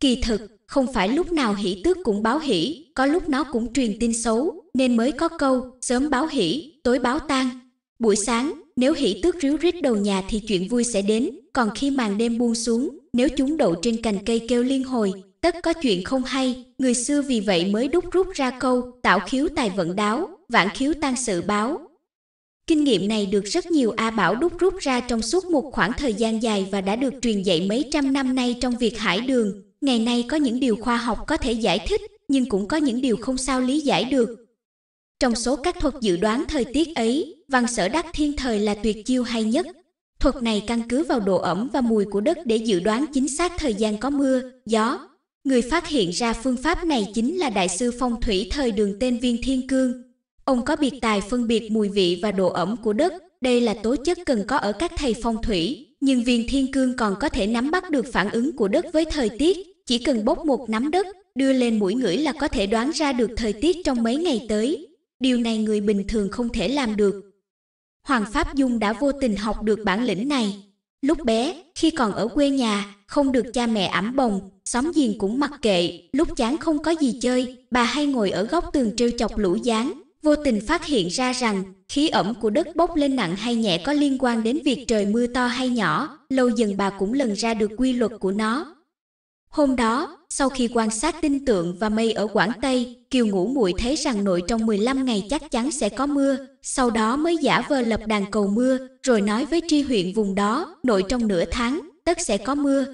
Kỳ thực, không phải lúc nào hỷ tước cũng báo hỷ, có lúc nó cũng truyền tin xấu, nên mới có câu, sớm báo hỷ, tối báo tang. Buổi sáng, nếu hỷ tước ríu rít đầu nhà thì chuyện vui sẽ đến, còn khi màn đêm buông xuống, nếu chúng đậu trên cành cây kêu liên hồi, tất có chuyện không hay, người xưa vì vậy mới đúc rút ra câu, tạo khiếu tài vận đáo, vạn khiếu tan sự báo, Kinh nghiệm này được rất nhiều A Bảo đúc rút ra trong suốt một khoảng thời gian dài và đã được truyền dạy mấy trăm năm nay trong việc hải đường. Ngày nay có những điều khoa học có thể giải thích, nhưng cũng có những điều không sao lý giải được. Trong số các thuật dự đoán thời tiết ấy, văn sở đắc thiên thời là tuyệt chiêu hay nhất. Thuật này căn cứ vào độ ẩm và mùi của đất để dự đoán chính xác thời gian có mưa, gió. Người phát hiện ra phương pháp này chính là đại sư phong thủy thời đường tên Viên Thiên Cương, Ông có biệt tài phân biệt mùi vị và độ ẩm của đất, đây là tố chất cần có ở các thầy phong thủy, nhưng viên thiên cương còn có thể nắm bắt được phản ứng của đất với thời tiết, chỉ cần bốc một nắm đất, đưa lên mũi ngửi là có thể đoán ra được thời tiết trong mấy ngày tới. Điều này người bình thường không thể làm được. Hoàng Pháp Dung đã vô tình học được bản lĩnh này. Lúc bé, khi còn ở quê nhà, không được cha mẹ ẩm bồng, xóm giềng cũng mặc kệ, lúc chán không có gì chơi, bà hay ngồi ở góc tường trêu chọc lũ gián, vô tình phát hiện ra rằng khí ẩm của đất bốc lên nặng hay nhẹ có liên quan đến việc trời mưa to hay nhỏ, lâu dần bà cũng lần ra được quy luật của nó. Hôm đó, sau khi quan sát tinh tượng và mây ở Quảng Tây, Kiều Ngũ Muội thấy rằng nội trong 15 ngày chắc chắn sẽ có mưa, sau đó mới giả vờ lập đàn cầu mưa, rồi nói với tri huyện vùng đó, nội trong nửa tháng, tất sẽ có mưa.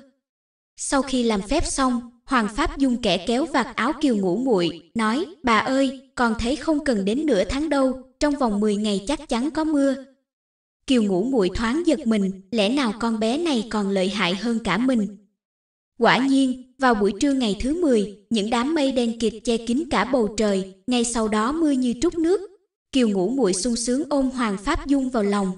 Sau khi làm phép xong, Hoàng Pháp Dung kẻ kéo vạt áo Kiều ngủ Muội, nói: "Bà ơi, còn thấy không cần đến nửa tháng đâu, trong vòng 10 ngày chắc chắn có mưa." Kiều ngủ Muội thoáng giật mình, lẽ nào con bé này còn lợi hại hơn cả mình? Quả nhiên, vào buổi trưa ngày thứ 10, những đám mây đen kịt che kín cả bầu trời, ngay sau đó mưa như trút nước. Kiều ngủ Muội sung sướng ôm Hoàng Pháp Dung vào lòng.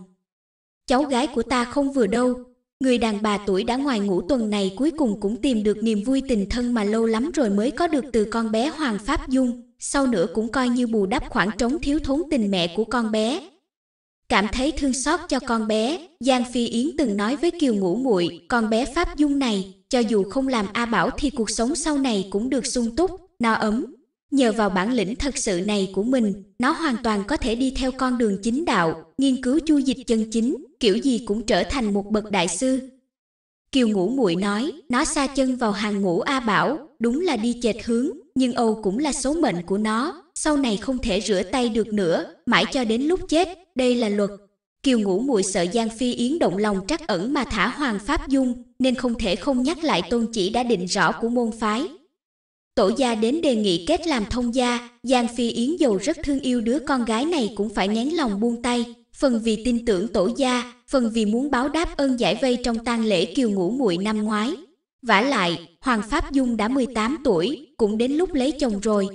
"Cháu gái của ta không vừa đâu, Người đàn bà tuổi đã ngoài ngũ tuần này cuối cùng cũng tìm được niềm vui tình thân mà lâu lắm rồi mới có được từ con bé Hoàng Pháp Dung, sau nữa cũng coi như bù đắp khoảng trống thiếu thốn tình mẹ của con bé. Cảm thấy thương xót cho con bé, Giang Phi Yến từng nói với Kiều Ngũ Muội, con bé Pháp Dung này, cho dù không làm A Bảo thì cuộc sống sau này cũng được sung túc, no ấm, Nhờ vào bản lĩnh thật sự này của mình, nó hoàn toàn có thể đi theo con đường chính đạo, nghiên cứu chu dịch chân chính, kiểu gì cũng trở thành một bậc đại sư. Kiều Ngũ Muội nói, nó xa chân vào hàng ngũ A Bảo, đúng là đi chệch hướng, nhưng Âu cũng là số mệnh của nó, sau này không thể rửa tay được nữa, mãi cho đến lúc chết, đây là luật. Kiều Ngũ Muội sợ Giang Phi Yến động lòng trắc ẩn mà thả Hoàng Pháp Dung, nên không thể không nhắc lại tôn chỉ đã định rõ của môn phái, Tổ gia đến đề nghị kết làm thông gia, Giang Phi Yến dầu rất thương yêu đứa con gái này cũng phải nén lòng buông tay, phần vì tin tưởng tổ gia, phần vì muốn báo đáp ơn giải vây trong tang lễ kiều ngũ muội năm ngoái. Vả lại, Hoàng Pháp Dung đã 18 tuổi, cũng đến lúc lấy chồng rồi.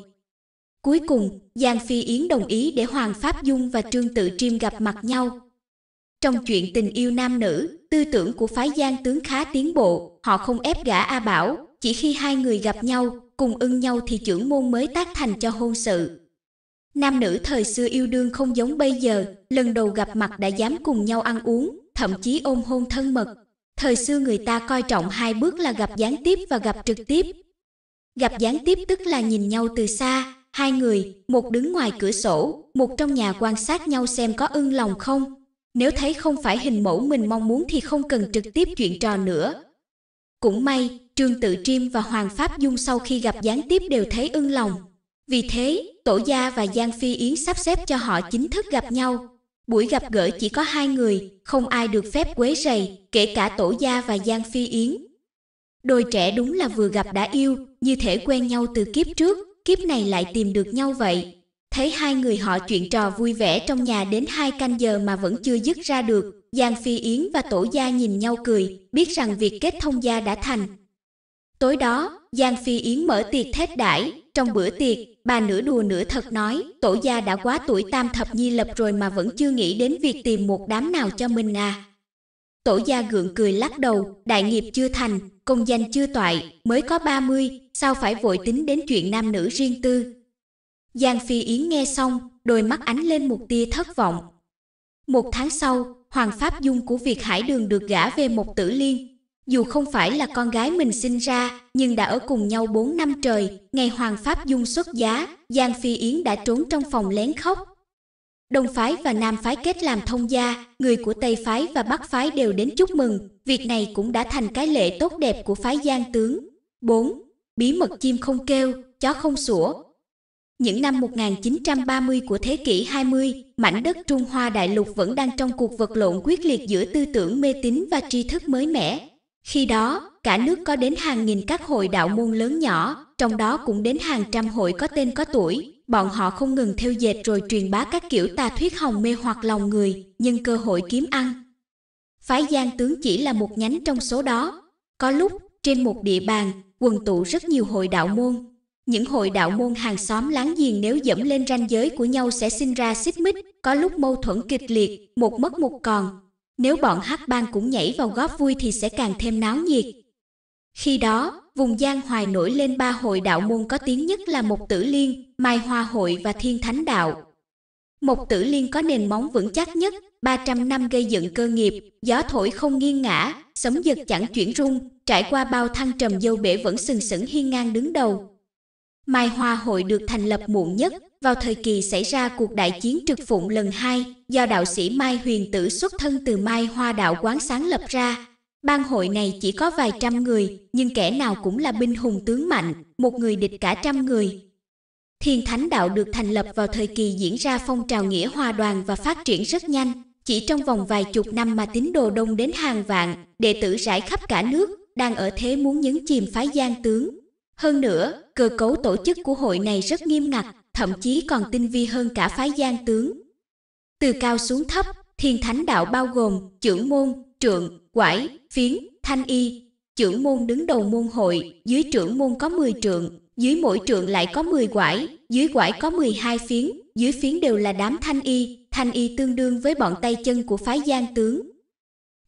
Cuối cùng, Giang Phi Yến đồng ý để Hoàng Pháp Dung và Trương Tự Triêm gặp mặt nhau. Trong chuyện tình yêu nam nữ, tư tưởng của phái Giang tướng khá tiến bộ, họ không ép gã A Bảo, chỉ khi hai người gặp nhau, cùng ưng nhau thì trưởng môn mới tác thành cho hôn sự. Nam nữ thời xưa yêu đương không giống bây giờ, lần đầu gặp mặt đã dám cùng nhau ăn uống, thậm chí ôm hôn thân mật. Thời xưa người ta coi trọng hai bước là gặp gián tiếp và gặp trực tiếp. Gặp gián tiếp tức là nhìn nhau từ xa, hai người, một đứng ngoài cửa sổ, một trong nhà quan sát nhau xem có ưng lòng không. Nếu thấy không phải hình mẫu mình mong muốn thì không cần trực tiếp chuyện trò nữa. Cũng may, Trương Tự Triêm và Hoàng Pháp Dung sau khi gặp gián tiếp đều thấy ưng lòng. Vì thế, Tổ Gia và Giang Phi Yến sắp xếp cho họ chính thức gặp nhau. Buổi gặp gỡ chỉ có hai người, không ai được phép quấy rầy, kể cả Tổ Gia và Giang Phi Yến. Đôi trẻ đúng là vừa gặp đã yêu, như thể quen nhau từ kiếp trước, kiếp này lại tìm được nhau vậy. Thấy hai người họ chuyện trò vui vẻ trong nhà đến hai canh giờ mà vẫn chưa dứt ra được, Giang Phi Yến và Tổ Gia nhìn nhau cười, biết rằng việc kết thông gia đã thành, Tối đó, Giang Phi Yến mở tiệc thét đãi, trong bữa tiệc, bà nửa đùa nửa thật nói, tổ gia đã quá tuổi tam thập nhi lập rồi mà vẫn chưa nghĩ đến việc tìm một đám nào cho mình à. Tổ gia gượng cười lắc đầu, đại nghiệp chưa thành, công danh chưa toại, mới có 30, sao phải vội tính đến chuyện nam nữ riêng tư. Giang Phi Yến nghe xong, đôi mắt ánh lên một tia thất vọng. Một tháng sau, Hoàng Pháp Dung của Việt Hải Đường được gả về một tử liên, dù không phải là con gái mình sinh ra, nhưng đã ở cùng nhau 4 năm trời, ngày Hoàng Pháp Dung xuất giá, Giang Phi Yến đã trốn trong phòng lén khóc. Đông phái và Nam phái kết làm thông gia, người của Tây phái và Bắc phái đều đến chúc mừng, việc này cũng đã thành cái lệ tốt đẹp của phái Giang tướng. 4. Bí mật chim không kêu, chó không sủa, những năm 1930 của thế kỷ 20, mảnh đất Trung Hoa đại lục vẫn đang trong cuộc vật lộn quyết liệt giữa tư tưởng mê tín và tri thức mới mẻ. Khi đó, cả nước có đến hàng nghìn các hội đạo môn lớn nhỏ, trong đó cũng đến hàng trăm hội có tên có tuổi. Bọn họ không ngừng theo dệt rồi truyền bá các kiểu tà thuyết hồng mê hoặc lòng người, nhưng cơ hội kiếm ăn. Phái Giang tướng chỉ là một nhánh trong số đó. Có lúc, trên một địa bàn, quần tụ rất nhiều hội đạo môn. Những hội đạo môn hàng xóm láng giềng nếu dẫm lên ranh giới của nhau sẽ sinh ra xích mích, có lúc mâu thuẫn kịch liệt, một mất một còn, nếu bọn hát bang cũng nhảy vào góp vui thì sẽ càng thêm náo nhiệt. Khi đó, vùng Giang Hoài nổi lên ba hội đạo môn có tiếng nhất là Mộc Tử Liên, Mai Hoa Hội và Thiên Thánh Đạo. Mộc Tử Liên có nền móng vững chắc nhất, 300 năm gây dựng cơ nghiệp, gió thổi không nghiêng ngã, sấm giật chẳng chuyển rung, trải qua bao thăng trầm dâu bể vẫn sừng sững hiên ngang đứng đầu, Mai Hoa hội được thành lập muộn nhất vào thời kỳ xảy ra cuộc đại chiến trực phụng lần hai do đạo sĩ Mai Huyền Tử xuất thân từ Mai Hoa đạo quán sáng lập ra. Ban hội này chỉ có vài trăm người, nhưng kẻ nào cũng là binh hùng tướng mạnh, một người địch cả trăm người. Thiên Thánh Đạo được thành lập vào thời kỳ diễn ra phong trào nghĩa hòa đoàn và phát triển rất nhanh. Chỉ trong vòng vài chục năm mà tín đồ đông đến hàng vạn, đệ tử rải khắp cả nước, đang ở thế muốn nhấn chìm phái gian tướng, hơn nữa, cơ cấu tổ chức của hội này rất nghiêm ngặt, thậm chí còn tinh vi hơn cả phái gian tướng. Từ cao xuống thấp, thiên thánh đạo bao gồm trưởng môn, trượng, quải, phiến, thanh y. Trưởng môn đứng đầu môn hội, dưới trưởng môn có 10 trượng, dưới mỗi trượng lại có 10 quải, dưới quải có 12 phiến, dưới phiến đều là đám thanh y, thanh y tương đương với bọn tay chân của phái gian tướng.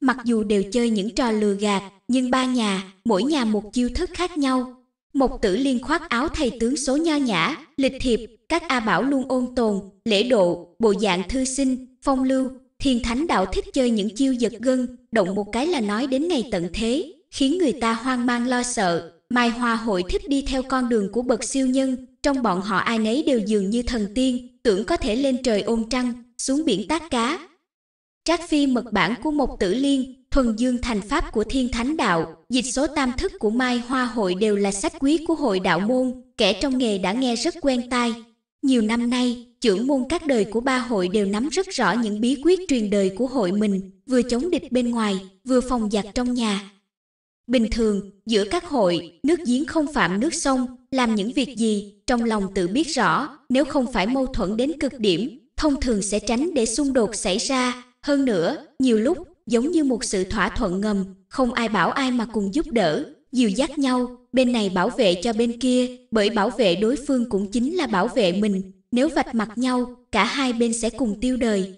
Mặc dù đều chơi những trò lừa gạt, nhưng ba nhà, mỗi nhà một chiêu thức khác nhau, một tử liên khoác áo thầy tướng số nho nhã, lịch thiệp, các A Bảo luôn ôn tồn, lễ độ, bộ dạng thư sinh, phong lưu, thiên thánh đạo thích chơi những chiêu giật gân, động một cái là nói đến ngày tận thế, khiến người ta hoang mang lo sợ. Mai Hoa hội thích đi theo con đường của bậc siêu nhân, trong bọn họ ai nấy đều dường như thần tiên, tưởng có thể lên trời ôm trăng, xuống biển tác cá, Trác phi mật bản của một tử liên, thuần dương thành pháp của thiên thánh đạo, dịch số tam thức của Mai Hoa Hội đều là sách quý của hội đạo môn, kẻ trong nghề đã nghe rất quen tai. Nhiều năm nay, trưởng môn các đời của ba hội đều nắm rất rõ những bí quyết truyền đời của hội mình, vừa chống địch bên ngoài, vừa phòng giặc trong nhà. Bình thường, giữa các hội, nước giếng không phạm nước sông, làm những việc gì, trong lòng tự biết rõ, nếu không phải mâu thuẫn đến cực điểm, thông thường sẽ tránh để xung đột xảy ra, hơn nữa, nhiều lúc giống như một sự thỏa thuận ngầm, không ai bảo ai mà cùng giúp đỡ, dìu dắt nhau, bên này bảo vệ cho bên kia, bởi bảo vệ đối phương cũng chính là bảo vệ mình, nếu vạch mặt nhau, cả hai bên sẽ cùng tiêu đời.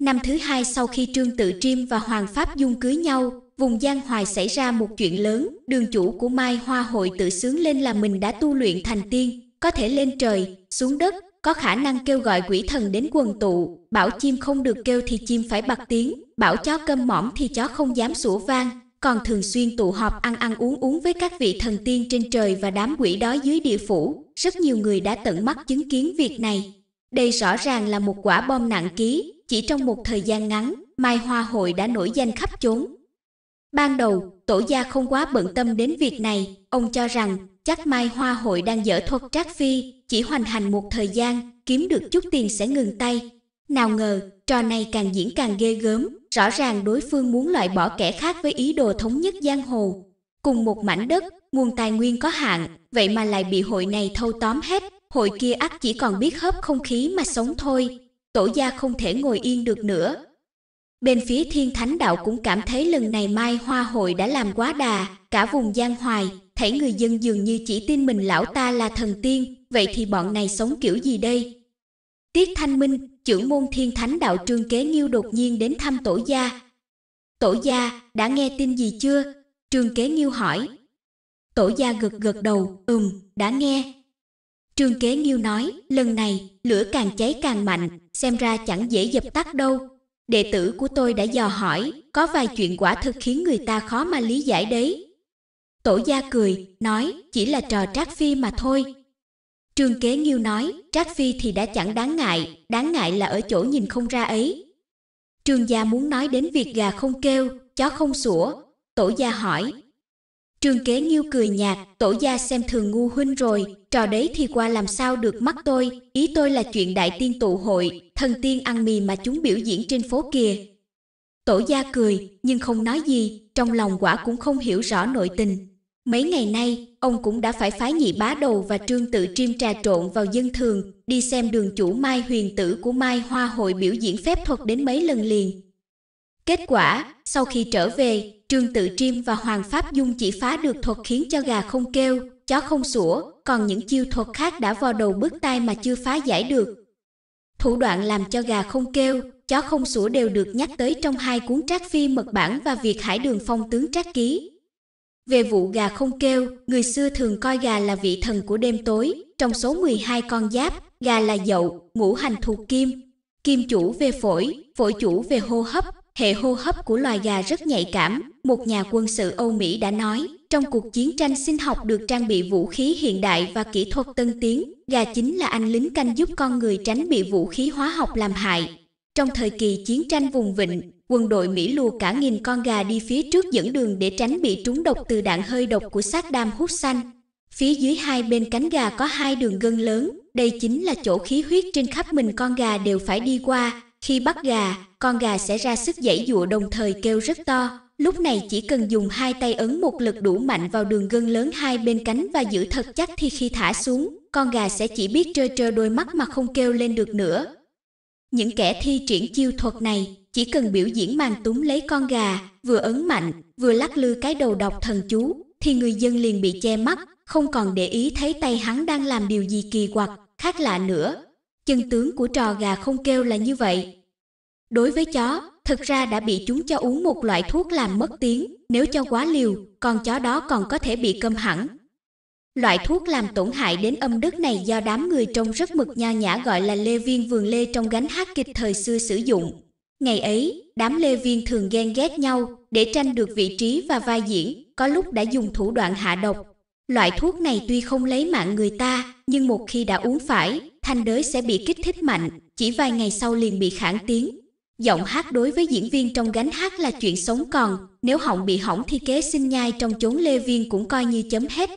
Năm thứ hai sau khi Trương Tự Triêm và Hoàng Pháp Dung cưới nhau, vùng Giang Hoài xảy ra một chuyện lớn, đường chủ của Mai Hoa Hội tự sướng lên là mình đã tu luyện thành tiên, có thể lên trời, xuống đất, có khả năng kêu gọi quỷ thần đến quần tụ, bảo chim không được kêu thì chim phải bật tiếng, bảo chó câm mỏm thì chó không dám sủa vang, còn thường xuyên tụ họp ăn ăn uống uống với các vị thần tiên trên trời và đám quỷ đói dưới địa phủ, rất nhiều người đã tận mắt chứng kiến việc này. Đây rõ ràng là một quả bom nặng ký, chỉ trong một thời gian ngắn, Mai Hoa Hội đã nổi danh khắp chốn. Ban đầu, tổ gia không quá bận tâm đến việc này, ông cho rằng chắc mai hoa hội đang dở thuật trác phi, chỉ hoành hành một thời gian, kiếm được chút tiền sẽ ngừng tay. Nào ngờ, trò này càng diễn càng ghê gớm, rõ ràng đối phương muốn loại bỏ kẻ khác với ý đồ thống nhất giang hồ. Cùng một mảnh đất, nguồn tài nguyên có hạn, vậy mà lại bị hội này thâu tóm hết, hội kia ắt chỉ còn biết hớp không khí mà sống thôi. Tổ gia không thể ngồi yên được nữa, Bên phía thiên thánh đạo cũng cảm thấy lần này Mai Hoa Hội đã làm quá đà, cả vùng giang hoài, thấy người dân dường như chỉ tin mình lão ta là thần tiên, vậy thì bọn này sống kiểu gì đây? Tiết Thanh Minh, trưởng môn thiên thánh đạo trương kế nghiêu đột nhiên đến thăm tổ gia. Tổ gia, đã nghe tin gì chưa? Trương kế nghiêu hỏi. Tổ gia gật gật đầu, ừm, đã nghe. Trương kế nghiêu nói, lần này, lửa càng cháy càng mạnh, xem ra chẳng dễ dập tắt đâu, đệ tử của tôi đã dò hỏi, có vài chuyện quả thực khiến người ta khó mà lý giải đấy. Tổ gia cười, nói, chỉ là trò trác phi mà thôi. Trương Kế Nghiêu nói, trác phi thì đã chẳng đáng ngại, đáng ngại là ở chỗ nhìn không ra ấy. Trương gia muốn nói đến việc gà không kêu, chó không sủa. Tổ gia hỏi, Trương Kế Nghiêu cười nhạt, tổ gia xem thường ngu huynh rồi, trò đấy thì qua làm sao được mắt tôi, ý tôi là chuyện đại tiên tụ hội, thần tiên ăn mì mà chúng biểu diễn trên phố kìa. Tổ gia cười, nhưng không nói gì, trong lòng quả cũng không hiểu rõ nội tình. Mấy ngày nay, ông cũng đã phải phái nhị bá đầu và trương tự triêm trà trộn vào dân thường, đi xem đường chủ Mai huyền tử của Mai Hoa hội biểu diễn phép thuật đến mấy lần liền. Kết quả, sau khi trở về, Trương Tự Triêm và Hoàng Pháp Dung chỉ phá được thuật khiến cho gà không kêu, chó không sủa, còn những chiêu thuật khác đã vào đầu bước tay mà chưa phá giải được. Thủ đoạn làm cho gà không kêu, chó không sủa đều được nhắc tới trong hai cuốn trác phi mật bản và việc hải đường phong tướng trác ký. Về vụ gà không kêu, người xưa thường coi gà là vị thần của đêm tối, trong số 12 con giáp, gà là dậu, ngũ hành thuộc kim, kim chủ về phổi, phổi chủ về hô hấp, hệ hô hấp của loài gà rất nhạy cảm, một nhà quân sự Âu Mỹ đã nói. Trong cuộc chiến tranh sinh học được trang bị vũ khí hiện đại và kỹ thuật tân tiến, gà chính là anh lính canh giúp con người tránh bị vũ khí hóa học làm hại. Trong thời kỳ chiến tranh vùng vịnh, quân đội Mỹ lùa cả nghìn con gà đi phía trước dẫn đường để tránh bị trúng độc từ đạn hơi độc của đam hút xanh. Phía dưới hai bên cánh gà có hai đường gân lớn, đây chính là chỗ khí huyết trên khắp mình con gà đều phải đi qua, khi bắt gà, con gà sẽ ra sức dãy dụa đồng thời kêu rất to. Lúc này chỉ cần dùng hai tay ấn một lực đủ mạnh vào đường gân lớn hai bên cánh và giữ thật chắc thì khi thả xuống, con gà sẽ chỉ biết trơ trơ đôi mắt mà không kêu lên được nữa. Những kẻ thi triển chiêu thuật này chỉ cần biểu diễn màn túm lấy con gà, vừa ấn mạnh, vừa lắc lư cái đầu độc thần chú, thì người dân liền bị che mắt, không còn để ý thấy tay hắn đang làm điều gì kỳ quặc, khác lạ nữa chân tướng của trò gà không kêu là như vậy. Đối với chó, thực ra đã bị chúng cho uống một loại thuốc làm mất tiếng, nếu cho quá liều, con chó đó còn có thể bị câm hẳn. Loại thuốc làm tổn hại đến âm đức này do đám người trông rất mực nho nhã gọi là lê viên vườn lê trong gánh hát kịch thời xưa sử dụng. Ngày ấy, đám lê viên thường ghen ghét nhau để tranh được vị trí và vai diễn, có lúc đã dùng thủ đoạn hạ độc. Loại thuốc này tuy không lấy mạng người ta, nhưng một khi đã uống phải, thanh đới sẽ bị kích thích mạnh, chỉ vài ngày sau liền bị khản tiếng. Giọng hát đối với diễn viên trong gánh hát là chuyện sống còn, nếu họng bị hỏng thì kế sinh nhai trong chốn lê viên cũng coi như chấm hết.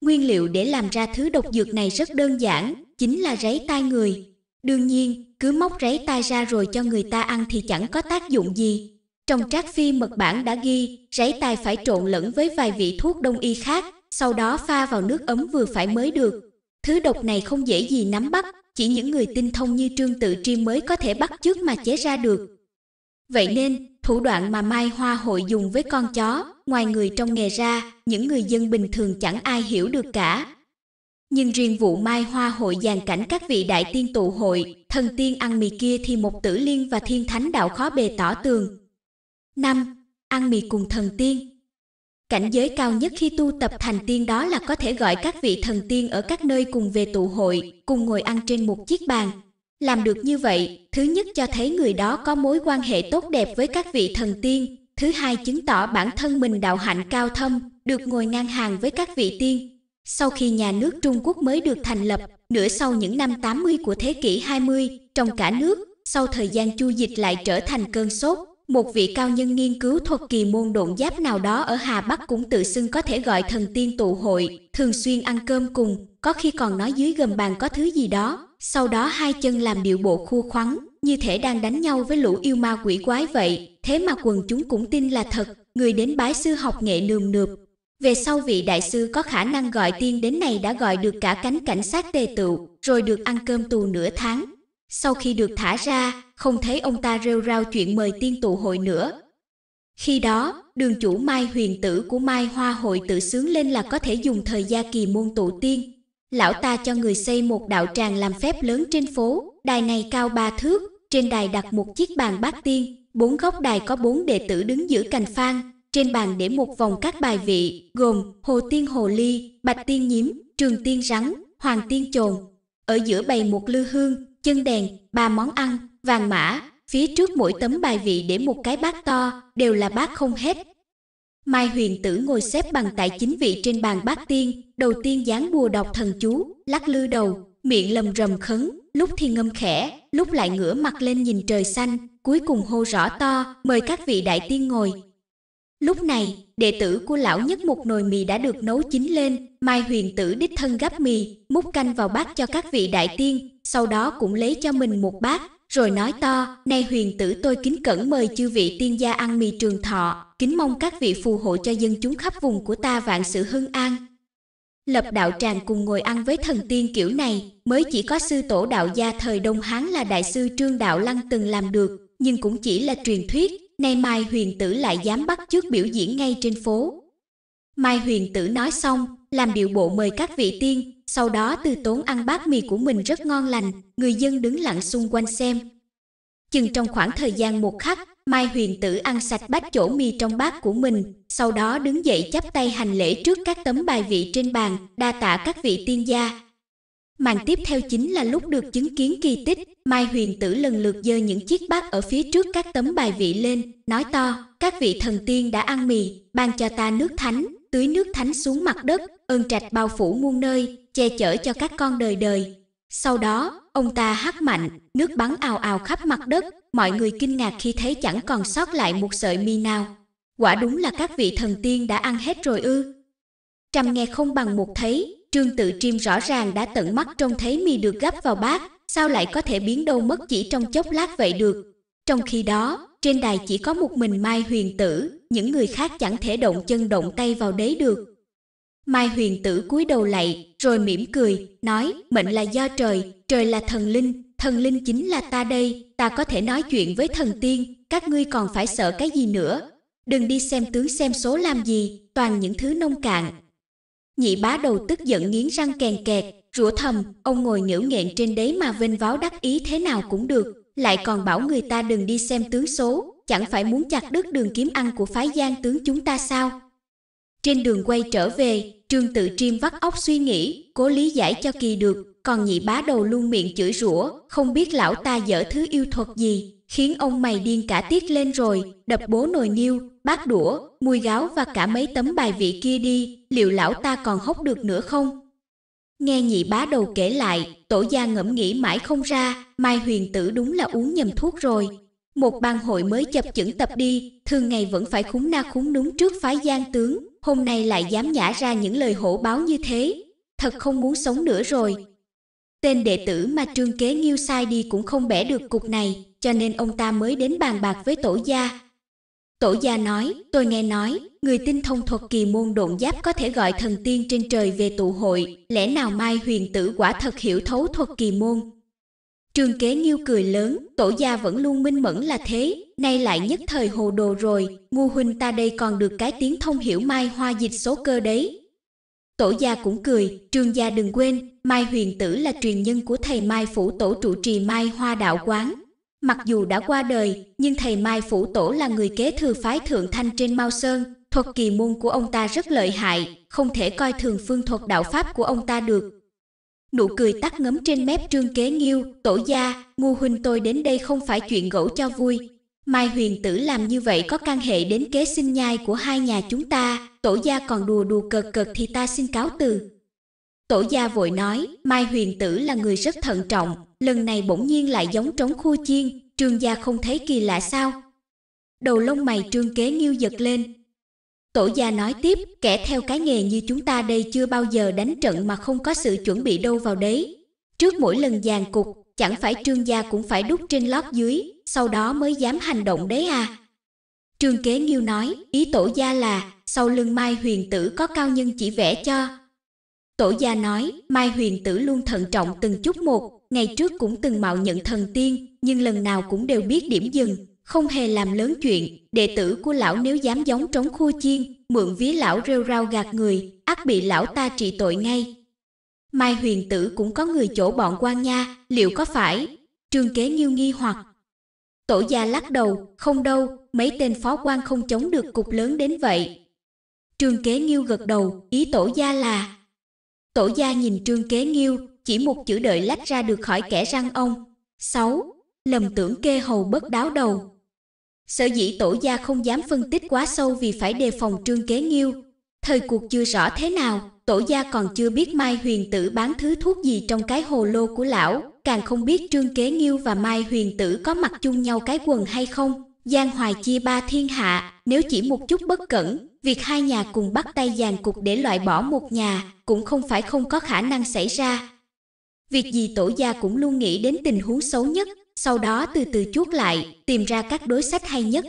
Nguyên liệu để làm ra thứ độc dược này rất đơn giản, chính là ráy tai người. Đương nhiên, cứ móc ráy tai ra rồi cho người ta ăn thì chẳng có tác dụng gì. Trong trác phi mật bản đã ghi, ráy tai phải trộn lẫn với vài vị thuốc đông y khác, sau đó pha vào nước ấm vừa phải mới được. Thứ độc này không dễ gì nắm bắt, chỉ những người tinh thông như Trương Tự Tri mới có thể bắt chước mà chế ra được. Vậy nên, thủ đoạn mà Mai Hoa hội dùng với con chó, ngoài người trong nghề ra, những người dân bình thường chẳng ai hiểu được cả. Nhưng riêng vụ Mai Hoa hội dàn cảnh các vị đại tiên tụ hội, thần tiên ăn mì kia thì một tử liên và thiên thánh đạo khó bề tỏ tường. 5. Ăn mì cùng thần tiên Cảnh giới cao nhất khi tu tập thành tiên đó là có thể gọi các vị thần tiên ở các nơi cùng về tụ hội, cùng ngồi ăn trên một chiếc bàn. Làm được như vậy, thứ nhất cho thấy người đó có mối quan hệ tốt đẹp với các vị thần tiên, thứ hai chứng tỏ bản thân mình đạo hạnh cao thâm, được ngồi ngang hàng với các vị tiên. Sau khi nhà nước Trung Quốc mới được thành lập, nửa sau những năm 80 của thế kỷ 20, trong cả nước, sau thời gian chu dịch lại trở thành cơn sốt, một vị cao nhân nghiên cứu thuật kỳ môn độn giáp nào đó ở Hà Bắc cũng tự xưng có thể gọi thần tiên tụ hội, thường xuyên ăn cơm cùng, có khi còn nói dưới gầm bàn có thứ gì đó, sau đó hai chân làm điệu bộ khu khoắn, như thể đang đánh nhau với lũ yêu ma quỷ quái vậy, thế mà quần chúng cũng tin là thật, người đến bái sư học nghệ nườm nượp. Về sau vị đại sư có khả năng gọi tiên đến này đã gọi được cả cánh cảnh sát tề tựu, rồi được ăn cơm tù nửa tháng, sau khi được thả ra, không thấy ông ta rêu rao chuyện mời tiên tụ hội nữa. Khi đó, đường chủ Mai huyền tử của Mai Hoa hội tự sướng lên là có thể dùng thời gia kỳ môn tụ tiên. Lão ta cho người xây một đạo tràng làm phép lớn trên phố, đài này cao ba thước, trên đài đặt một chiếc bàn bát tiên, bốn góc đài có bốn đệ tử đứng giữ cành phan, trên bàn để một vòng các bài vị, gồm hồ tiên hồ ly, bạch tiên nhím, trường tiên rắn, hoàng tiên chồn. Ở giữa bày một lư hương, chân đèn, ba món ăn, vàng mã, phía trước mỗi tấm bài vị để một cái bát to, đều là bát không hết. Mai huyền tử ngồi xếp bằng tại chính vị trên bàn bát tiên, đầu tiên dán bùa đọc thần chú, lắc lư đầu, miệng lầm rầm khấn, lúc thì ngâm khẽ, lúc lại ngửa mặt lên nhìn trời xanh, cuối cùng hô rõ to, mời các vị đại tiên ngồi, Lúc này, đệ tử của lão nhất một nồi mì đã được nấu chín lên, Mai huyền tử đích thân gắp mì, múc canh vào bát cho các vị đại tiên, sau đó cũng lấy cho mình một bát, rồi nói to, nay huyền tử tôi kính cẩn mời chư vị tiên gia ăn mì trường thọ, kính mong các vị phù hộ cho dân chúng khắp vùng của ta vạn sự hưng an. Lập đạo tràng cùng ngồi ăn với thần tiên kiểu này, mới chỉ có sư tổ đạo gia thời Đông Hán là đại sư Trương Đạo Lăng từng làm được, nhưng cũng chỉ là truyền thuyết, nay Mai Huyền Tử lại dám bắt trước biểu diễn ngay trên phố. Mai Huyền Tử nói xong, làm điệu bộ mời các vị tiên, sau đó tư tốn ăn bát mì của mình rất ngon lành, người dân đứng lặng xung quanh xem. Chừng trong khoảng thời gian một khắc, Mai Huyền Tử ăn sạch bát chỗ mì trong bát của mình, sau đó đứng dậy chắp tay hành lễ trước các tấm bài vị trên bàn, đa tạ các vị tiên gia, Màn tiếp theo chính là lúc được chứng kiến kỳ tích, Mai huyền tử lần lượt dơ những chiếc bát ở phía trước các tấm bài vị lên, nói to, các vị thần tiên đã ăn mì, ban cho ta nước thánh, tưới nước thánh xuống mặt đất, ơn trạch bao phủ muôn nơi, che chở cho các con đời đời. Sau đó, ông ta hát mạnh, nước bắn ào ào khắp mặt đất, mọi người kinh ngạc khi thấy chẳng còn sót lại một sợi mi nào. Quả đúng là các vị thần tiên đã ăn hết rồi ư. Trầm nghe không bằng một thấy, Trương Tự Triêm rõ ràng đã tận mắt trông thấy mì được gấp vào bát, sao lại có thể biến đâu mất chỉ trong chốc lát vậy được. Trong khi đó, trên đài chỉ có một mình Mai Huyền Tử, những người khác chẳng thể động chân động tay vào đấy được. Mai Huyền Tử cúi đầu lại, rồi mỉm cười, nói, mệnh là do trời, trời là thần linh, thần linh chính là ta đây, ta có thể nói chuyện với thần tiên, các ngươi còn phải sợ cái gì nữa. Đừng đi xem tướng xem số làm gì, toàn những thứ nông cạn, Nhị bá đầu tức giận nghiến răng kèn kẹt, rủa thầm, ông ngồi nghểu nghẹn trên đấy mà vinh váo đắc ý thế nào cũng được, lại còn bảo người ta đừng đi xem tướng số, chẳng phải muốn chặt đứt đường kiếm ăn của phái gian tướng chúng ta sao? Trên đường quay trở về, Trương Tự Triêm vắt óc suy nghĩ, cố lý giải cho kỳ được, còn nhị bá đầu luôn miệng chửi rủa, không biết lão ta dở thứ yêu thuật gì, khiến ông mày điên cả tiết lên rồi, đập bố nồi niêu, bát đũa, mùi gáo và cả mấy tấm bài vị kia đi, liệu lão ta còn hốc được nữa không? Nghe nhị bá đầu kể lại, tổ gia ngẫm nghĩ mãi không ra, Mai huyền tử đúng là uống nhầm thuốc rồi. Một ban hội mới chập chững tập đi, thường ngày vẫn phải khúng na khúng núng trước phái gian tướng, hôm nay lại dám nhả ra những lời hổ báo như thế. Thật không muốn sống nữa rồi. Tên đệ tử mà trương kế nghiêu sai đi cũng không bẻ được cục này, cho nên ông ta mới đến bàn bạc với tổ gia. Tổ gia nói, tôi nghe nói, người tinh thông thuật kỳ môn độn giáp có thể gọi thần tiên trên trời về tụ hội, lẽ nào Mai huyền tử quả thật hiểu thấu thuật kỳ môn. Trường kế nghiêu cười lớn, tổ gia vẫn luôn minh mẫn là thế, nay lại nhất thời hồ đồ rồi, ngu huynh ta đây còn được cái tiếng thông hiểu mai hoa dịch số cơ đấy. Tổ gia cũng cười, trường gia đừng quên, Mai huyền tử là truyền nhân của thầy Mai Phủ Tổ trụ trì Mai Hoa Đạo Quán, Mặc dù đã qua đời, nhưng thầy Mai Phủ Tổ là người kế thừa phái Thượng Thanh trên Mao Sơn, thuật kỳ môn của ông ta rất lợi hại, không thể coi thường phương thuật đạo pháp của ông ta được. Nụ cười tắt ngấm trên mép Trương Kế Nghiêu, tổ gia, ngu huynh tôi đến đây không phải chuyện gỗ cho vui. Mai huyền tử làm như vậy có can hệ đến kế sinh nhai của hai nhà chúng ta, tổ gia còn đùa đùa cợt cợt thì ta xin cáo từ. Tổ gia vội nói, Mai huyền tử là người rất thận trọng, lần này bỗng nhiên lại giống trống khua chiên, trương gia không thấy kỳ lạ sao. Đầu lông mày trương kế nghiêu giật lên. Tổ gia nói tiếp, kẻ theo cái nghề như chúng ta đây chưa bao giờ đánh trận mà không có sự chuẩn bị đâu vào đấy. Trước mỗi lần dàn cục, chẳng phải trương gia cũng phải đút trên lót dưới, sau đó mới dám hành động đấy à. Trương kế nghiêu nói, ý tổ gia là, sau lưng mai huyền tử có cao nhân chỉ vẽ cho, Tổ gia nói, Mai Huyền Tử luôn thận trọng từng chút một, ngày trước cũng từng mạo nhận thần tiên, nhưng lần nào cũng đều biết điểm dừng, không hề làm lớn chuyện. Đệ tử của lão nếu dám giống trống khua chiên, mượn ví lão rêu rao gạt người, ác bị lão ta trị tội ngay. Mai Huyền Tử cũng có người chỗ bọn quan nha, liệu có phải? Trương Kế Nghiêu nghi hoặc. Tổ gia lắc đầu, không đâu, mấy tên phó quan không chống được cục lớn đến vậy. Trương Kế Nghiêu gật đầu, ý tổ gia là Tổ gia nhìn Trương Kế Nghiêu, chỉ một chữ đợi lách ra được khỏi kẻ răng ông. 6. Lầm tưởng kê hầu bất đáo đầu. Sở dĩ tổ gia không dám phân tích quá sâu vì phải đề phòng Trương Kế Nghiêu. Thời cuộc chưa rõ thế nào, tổ gia còn chưa biết Mai Huyền Tử bán thứ thuốc gì trong cái hồ lô của lão, càng không biết Trương Kế Nghiêu và Mai Huyền Tử có mặc chung nhau cái quần hay không. Giang Hoài chia ba thiên hạ, nếu chỉ một chút bất cẩn, việc hai nhà cùng bắt tay dàn cục để loại bỏ một nhà cũng không phải không có khả năng xảy ra. Việc gì tổ gia cũng luôn nghĩ đến tình huống xấu nhất, sau đó từ từ chuốt lại, tìm ra các đối sách hay nhất.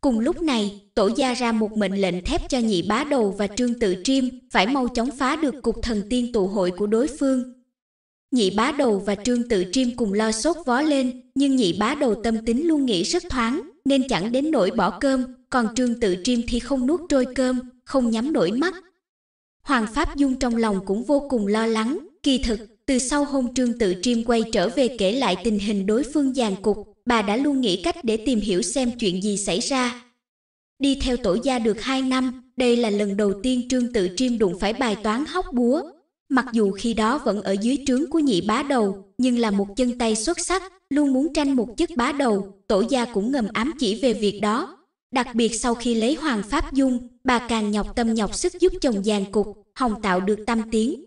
Cùng lúc này, tổ gia ra một mệnh lệnh thép cho nhị bá đầu và trương tự triêm phải mau chóng phá được cục thần tiên tụ hội của đối phương, Nhị bá đầu và trương tự triêm cùng lo sốt vó lên, nhưng nhị bá đầu tâm tính luôn nghĩ rất thoáng, nên chẳng đến nỗi bỏ cơm, còn trương tự triêm thì không nuốt trôi cơm, không nhắm nổi mắt. Hoàng Pháp Dung trong lòng cũng vô cùng lo lắng, kỳ thực, từ sau hôn trương tự triêm quay trở về kể lại tình hình đối phương giàn cục, bà đã luôn nghĩ cách để tìm hiểu xem chuyện gì xảy ra. Đi theo tổ gia được 2 năm, đây là lần đầu tiên trương tự triêm đụng phải bài toán hóc búa, Mặc dù khi đó vẫn ở dưới trướng của nhị bá đầu, nhưng là một chân tay xuất sắc, luôn muốn tranh một chức bá đầu, tổ gia cũng ngầm ám chỉ về việc đó. Đặc biệt sau khi lấy Hoàng Pháp Dung, bà càng nhọc tâm nhọc sức giúp chồng giàn cục, hồng tạo được tâm tiếng.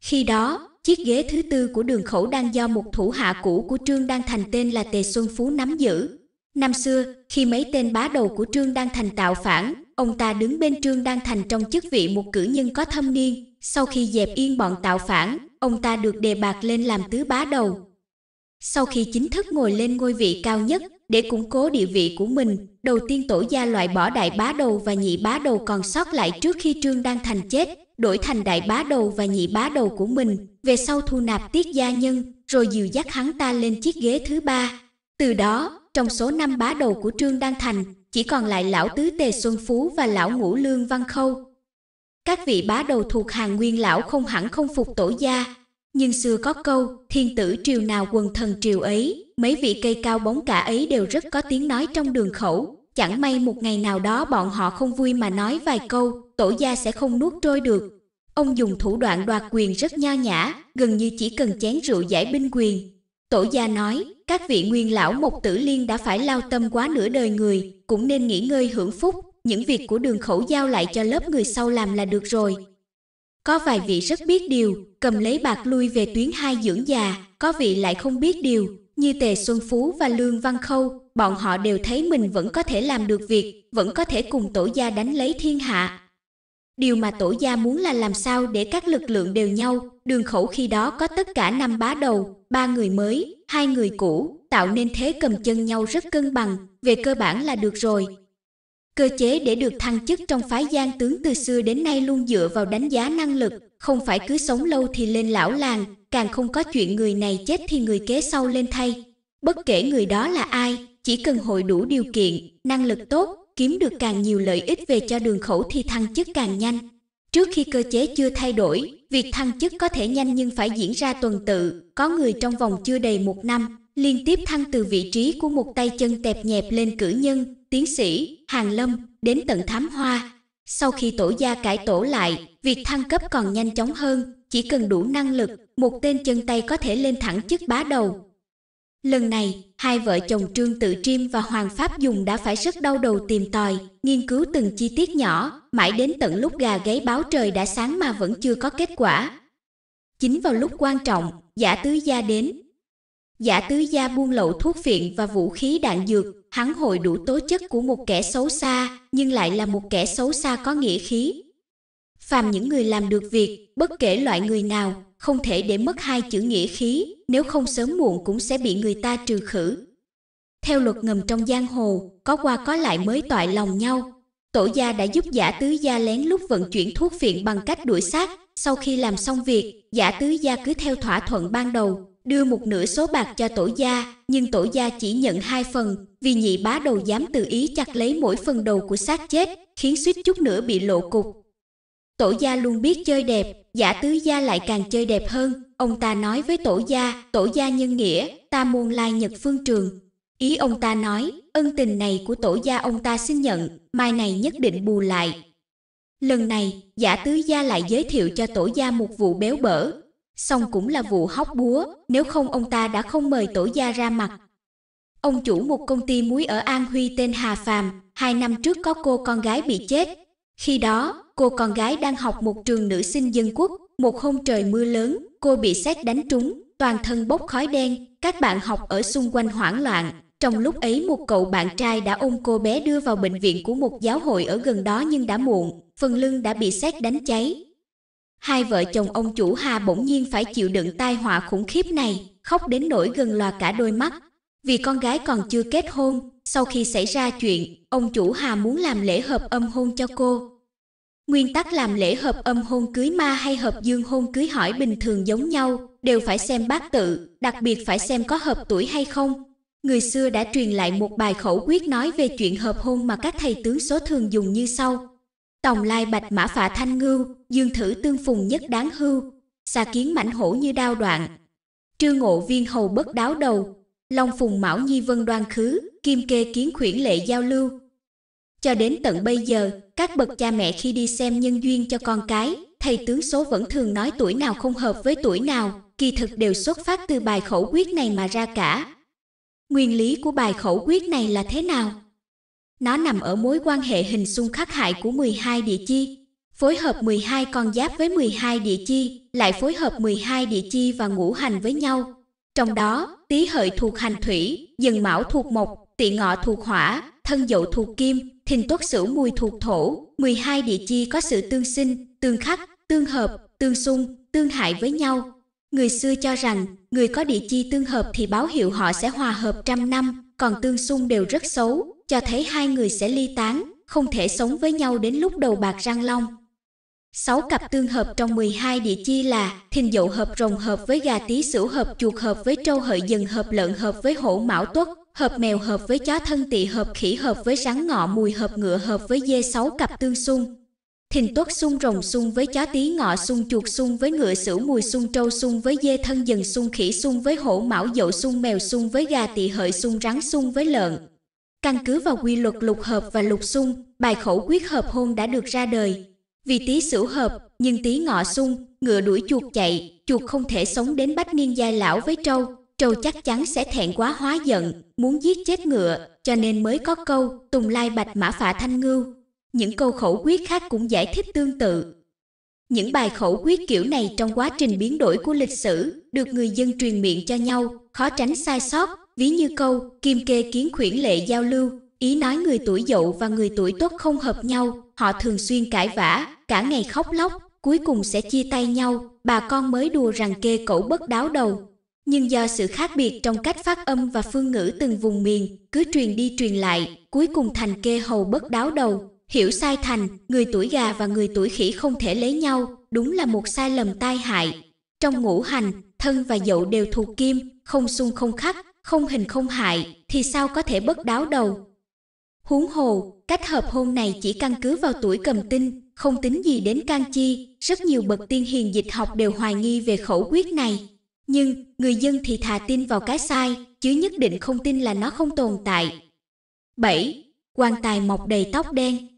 Khi đó, chiếc ghế thứ tư của đường khẩu đang do một thủ hạ cũ của Trương đang thành tên là Tề Xuân Phú nắm giữ, Năm xưa, khi mấy tên bá đầu của Trương đăng Thành tạo phản, ông ta đứng bên Trương đăng Thành trong chức vị một cử nhân có thâm niên. Sau khi dẹp yên bọn tạo phản, ông ta được đề bạt lên làm tứ bá đầu. Sau khi chính thức ngồi lên ngôi vị cao nhất, để củng cố địa vị của mình, đầu tiên tổ gia loại bỏ đại bá đầu và nhị bá đầu còn sót lại trước khi Trương đăng Thành chết, đổi thành đại bá đầu và nhị bá đầu của mình, về sau thu nạp tiết gia nhân, rồi dìu dắt hắn ta lên chiếc ghế thứ ba. Từ đó, trong số năm bá đầu của Trương Đan Thành, chỉ còn lại lão tứ Tề Xuân Phú và lão ngũ Lương Văn Khâu. Các vị bá đầu thuộc hàng Nguyên lão không hẳn không phục tổ gia, nhưng xưa có câu, thiên tử triều nào quần thần triều ấy, mấy vị cây cao bóng cả ấy đều rất có tiếng nói trong đường khẩu, chẳng may một ngày nào đó bọn họ không vui mà nói vài câu, tổ gia sẽ không nuốt trôi được. Ông dùng thủ đoạn đoạt quyền rất nho nhã, gần như chỉ cần chén rượu giải binh quyền, Tổ gia nói, các vị nguyên lão một tử liên đã phải lao tâm quá nửa đời người, cũng nên nghỉ ngơi hưởng phúc, những việc của đường khẩu giao lại cho lớp người sau làm là được rồi. Có vài vị rất biết điều, cầm lấy bạc lui về tuyến hai dưỡng già, có vị lại không biết điều, như Tề Xuân Phú và Lương Văn Khâu, bọn họ đều thấy mình vẫn có thể làm được việc, vẫn có thể cùng tổ gia đánh lấy thiên hạ, Điều mà tổ gia muốn là làm sao để các lực lượng đều nhau, đường khẩu khi đó có tất cả năm bá đầu, ba người mới, hai người cũ, tạo nên thế cầm chân nhau rất cân bằng, về cơ bản là được rồi. Cơ chế để được thăng chức trong phái gian tướng từ xưa đến nay luôn dựa vào đánh giá năng lực, không phải cứ sống lâu thì lên lão làng, càng không có chuyện người này chết thì người kế sau lên thay. Bất kể người đó là ai, chỉ cần hội đủ điều kiện, năng lực tốt, kiếm được càng nhiều lợi ích về cho đường khẩu thì thăng chức càng nhanh. Trước khi cơ chế chưa thay đổi, việc thăng chức có thể nhanh nhưng phải diễn ra tuần tự, có người trong vòng chưa đầy một năm, liên tiếp thăng từ vị trí của một tay chân tẹp nhẹp lên cử nhân, tiến sĩ, hàng lâm, đến tận thám hoa. Sau khi tổ gia cải tổ lại, việc thăng cấp còn nhanh chóng hơn, chỉ cần đủ năng lực, một tên chân tay có thể lên thẳng chức bá đầu, Lần này, hai vợ chồng Trương Tự Triêm và Hoàng Pháp Dùng đã phải rất đau đầu tìm tòi, nghiên cứu từng chi tiết nhỏ, mãi đến tận lúc gà gáy báo trời đã sáng mà vẫn chưa có kết quả. Chính vào lúc quan trọng, giả tứ gia đến. Giả tứ gia buôn lậu thuốc phiện và vũ khí đạn dược, hắn hội đủ tố chất của một kẻ xấu xa, nhưng lại là một kẻ xấu xa có nghĩa khí, phàm những người làm được việc, bất kể loại người nào, không thể để mất hai chữ nghĩa khí, nếu không sớm muộn cũng sẽ bị người ta trừ khử. Theo luật ngầm trong giang hồ, có qua có lại mới toại lòng nhau. Tổ gia đã giúp giả tứ gia lén lút vận chuyển thuốc phiện bằng cách đuổi sát. Sau khi làm xong việc, giả tứ gia cứ theo thỏa thuận ban đầu, đưa một nửa số bạc cho tổ gia, nhưng tổ gia chỉ nhận hai phần, vì nhị bá đầu dám tự ý chặt lấy mỗi phần đầu của xác chết, khiến suýt chút nữa bị lộ cục. Tổ gia luôn biết chơi đẹp, giả tứ gia lại càng chơi đẹp hơn. Ông ta nói với tổ gia, tổ gia nhân nghĩa, ta muôn lai nhật phương trường. Ý ông ta nói, ân tình này của tổ gia ông ta xin nhận, mai này nhất định bù lại. Lần này, giả tứ gia lại giới thiệu cho tổ gia một vụ béo bở. Xong cũng là vụ hóc búa, nếu không ông ta đã không mời tổ gia ra mặt. Ông chủ một công ty muối ở An Huy tên Hà Phàm, hai năm trước có cô con gái bị chết, khi đó, cô con gái đang học một trường nữ sinh dân quốc, một hôm trời mưa lớn, cô bị xét đánh trúng, toàn thân bốc khói đen, các bạn học ở xung quanh hoảng loạn. Trong lúc ấy một cậu bạn trai đã ôm cô bé đưa vào bệnh viện của một giáo hội ở gần đó nhưng đã muộn, phần lưng đã bị xét đánh cháy. Hai vợ chồng ông chủ Hà bỗng nhiên phải chịu đựng tai họa khủng khiếp này, khóc đến nỗi gần loà cả đôi mắt. Vì con gái còn chưa kết hôn, sau khi xảy ra chuyện, ông chủ Hà muốn làm lễ hợp âm hôn cho cô, Nguyên tắc làm lễ hợp âm hôn cưới ma hay hợp dương hôn cưới hỏi bình thường giống nhau, đều phải xem bát tự, đặc biệt phải xem có hợp tuổi hay không. Người xưa đã truyền lại một bài khẩu quyết nói về chuyện hợp hôn mà các thầy tướng số thường dùng như sau. Tòng lai bạch mã phạ thanh ngưu, dương thử tương phùng nhất đáng hưu, xà kiến mảnh hổ như đao đoạn. Trư ngộ viên hầu bất đáo đầu, long phùng mão nhi vân đoan khứ, kim kê kiến khuyển lệ giao lưu, cho đến tận bây giờ, các bậc cha mẹ khi đi xem nhân duyên cho con cái, thầy tướng số vẫn thường nói tuổi nào không hợp với tuổi nào, kỳ thực đều xuất phát từ bài khẩu quyết này mà ra cả. Nguyên lý của bài khẩu quyết này là thế nào? Nó nằm ở mối quan hệ hình xung khắc hại của 12 địa chi, phối hợp 12 con giáp với 12 địa chi, lại phối hợp 12 địa chi và ngũ hành với nhau. Trong đó, tí hợi thuộc hành thủy, dần mão thuộc mộc, tỵ ngọ thuộc hỏa, thân dậu thuộc kim, thìn tuất sửu mùi thuộc thổ, 12 địa chi có sự tương sinh, tương khắc, tương hợp, tương xung, tương hại với nhau. Người xưa cho rằng, người có địa chi tương hợp thì báo hiệu họ sẽ hòa hợp trăm năm, còn tương xung đều rất xấu, cho thấy hai người sẽ ly tán, không thể sống với nhau đến lúc đầu bạc răng long. Sáu cặp tương hợp trong 12 địa chi là thìn dậu hợp rồng hợp với gà tý sửu hợp chuột hợp với trâu hợi dần hợp lợn hợp với hổ mão tuất, hợp mèo hợp với chó thân tỵ hợp khỉ hợp với rắn ngọ mùi hợp ngựa hợp với dê sáu cặp tương xung thìn tuất xung rồng xung với chó tí ngọ xung chuột xung với ngựa sửu mùi xung trâu xung với dê thân dần xung khỉ xung với hổ mão dậu xung mèo xung với gà tỵ hợi xung rắn xung với lợn căn cứ vào quy luật lục hợp và lục xung bài khẩu quyết hợp hôn đã được ra đời vì tí sửu hợp nhưng tí ngọ xung ngựa đuổi chuột chạy chuột không thể sống đến bách niên giai lão với trâu Trâu chắc chắn sẽ thẹn quá hóa giận, muốn giết chết ngựa, cho nên mới có câu tùng lai bạch mã phạ thanh ngưu. Những câu khẩu quyết khác cũng giải thích tương tự. Những bài khẩu quyết kiểu này trong quá trình biến đổi của lịch sử được người dân truyền miệng cho nhau, khó tránh sai sót, ví như câu kim kê kiến khuyển lệ giao lưu, ý nói người tuổi dậu và người tuổi tốt không hợp nhau, họ thường xuyên cãi vã, cả ngày khóc lóc, cuối cùng sẽ chia tay nhau, bà con mới đùa rằng kê cẩu bất đáo đầu, nhưng do sự khác biệt trong cách phát âm và phương ngữ từng vùng miền, cứ truyền đi truyền lại, cuối cùng thành kê hầu bất đáo đầu. Hiểu sai thành, người tuổi gà và người tuổi khỉ không thể lấy nhau, đúng là một sai lầm tai hại. Trong ngũ hành, thân và dậu đều thuộc kim, không xung không khắc, không hình không hại, thì sao có thể bất đáo đầu? Huống hồ, cách hợp hôn này chỉ căn cứ vào tuổi cầm tinh, không tính gì đến can chi, rất nhiều bậc tiên hiền dịch học đều hoài nghi về khẩu quyết này nhưng người dân thì thà tin vào cái sai chứ nhất định không tin là nó không tồn tại 7. quan tài mọc đầy tóc đen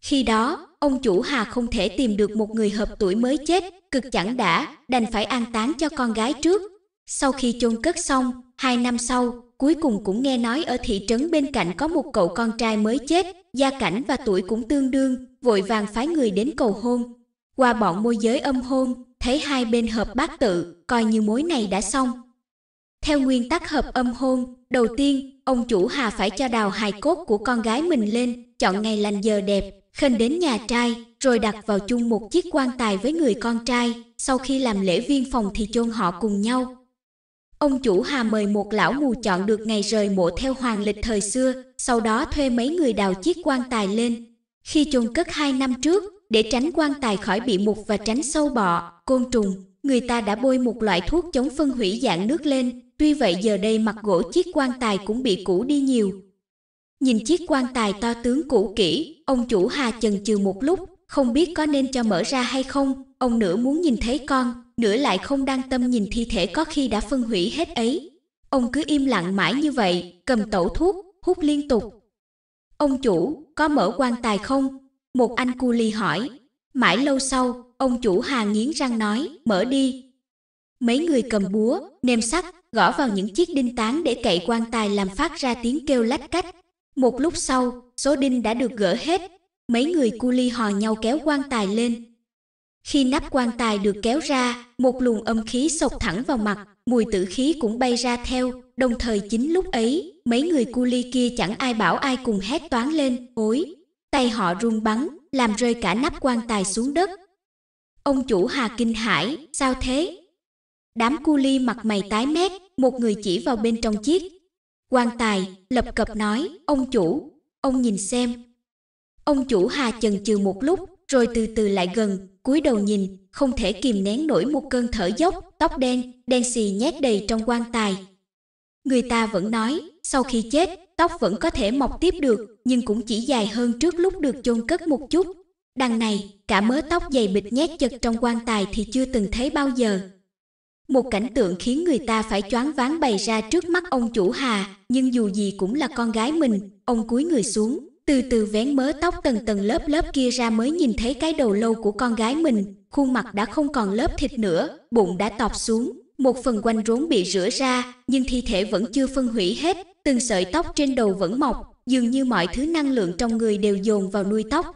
khi đó ông chủ hà không thể tìm được một người hợp tuổi mới chết cực chẳng đã đành phải an táng cho con gái trước sau khi chôn cất xong hai năm sau cuối cùng cũng nghe nói ở thị trấn bên cạnh có một cậu con trai mới chết gia cảnh và tuổi cũng tương đương vội vàng phái người đến cầu hôn qua bọn môi giới âm hôn, thấy hai bên hợp bát tự, coi như mối này đã xong. Theo nguyên tắc hợp âm hôn, đầu tiên, ông chủ Hà phải cho đào hài cốt của con gái mình lên, chọn ngày lành giờ đẹp, khênh đến nhà trai, rồi đặt vào chung một chiếc quan tài với người con trai, sau khi làm lễ viên phòng thì chôn họ cùng nhau. Ông chủ Hà mời một lão mù chọn được ngày rời mộ theo hoàng lịch thời xưa, sau đó thuê mấy người đào chiếc quan tài lên. Khi chôn cất hai năm trước, để tránh quan tài khỏi bị mục và tránh sâu bọ, côn trùng, người ta đã bôi một loại thuốc chống phân hủy dạng nước lên, tuy vậy giờ đây mặt gỗ chiếc quan tài cũng bị cũ đi nhiều. Nhìn chiếc quan tài to tướng cũ kỹ, ông chủ Hà chần chừ một lúc, không biết có nên cho mở ra hay không, ông nửa muốn nhìn thấy con, nửa lại không đang tâm nhìn thi thể có khi đã phân hủy hết ấy. Ông cứ im lặng mãi như vậy, cầm tẩu thuốc, hút liên tục. Ông chủ, có mở quan tài không? Một anh cu ly hỏi. Mãi lâu sau, ông chủ hàng nghiến răng nói, mở đi. Mấy người cầm búa, nêm sắt, gõ vào những chiếc đinh tán để cậy quan tài làm phát ra tiếng kêu lách cách. Một lúc sau, số đinh đã được gỡ hết. Mấy người cu ly hò nhau kéo quan tài lên. Khi nắp quan tài được kéo ra, một luồng âm khí sộc thẳng vào mặt, mùi tử khí cũng bay ra theo. Đồng thời chính lúc ấy, mấy người cu ly kia chẳng ai bảo ai cùng hét toán lên, ối, tay họ run bắn, làm rơi cả nắp quan tài xuống đất. Ông chủ Hà kinh hãi, sao thế? Đám cu ly mặt mày tái mét, một người chỉ vào bên trong chiếc. quan tài, lập cập nói, ông chủ, ông nhìn xem. Ông chủ Hà chần chừ một lúc, rồi từ từ lại gần, cúi đầu nhìn, không thể kìm nén nổi một cơn thở dốc, tóc đen, đen xì nhét đầy trong quan tài. Người ta vẫn nói, sau khi chết, tóc vẫn có thể mọc tiếp được, nhưng cũng chỉ dài hơn trước lúc được chôn cất một chút. Đằng này, cả mớ tóc dày bịch nhét chật trong quan tài thì chưa từng thấy bao giờ. Một cảnh tượng khiến người ta phải choáng váng bày ra trước mắt ông chủ Hà, nhưng dù gì cũng là con gái mình, ông cúi người xuống, từ từ vén mớ tóc tầng tầng lớp lớp kia ra mới nhìn thấy cái đầu lâu của con gái mình, khuôn mặt đã không còn lớp thịt nữa, bụng đã tọp xuống, một phần quanh rốn bị rửa ra, nhưng thi thể vẫn chưa phân hủy hết, từng sợi tóc trên đầu vẫn mọc, dường như mọi thứ năng lượng trong người đều dồn vào nuôi tóc.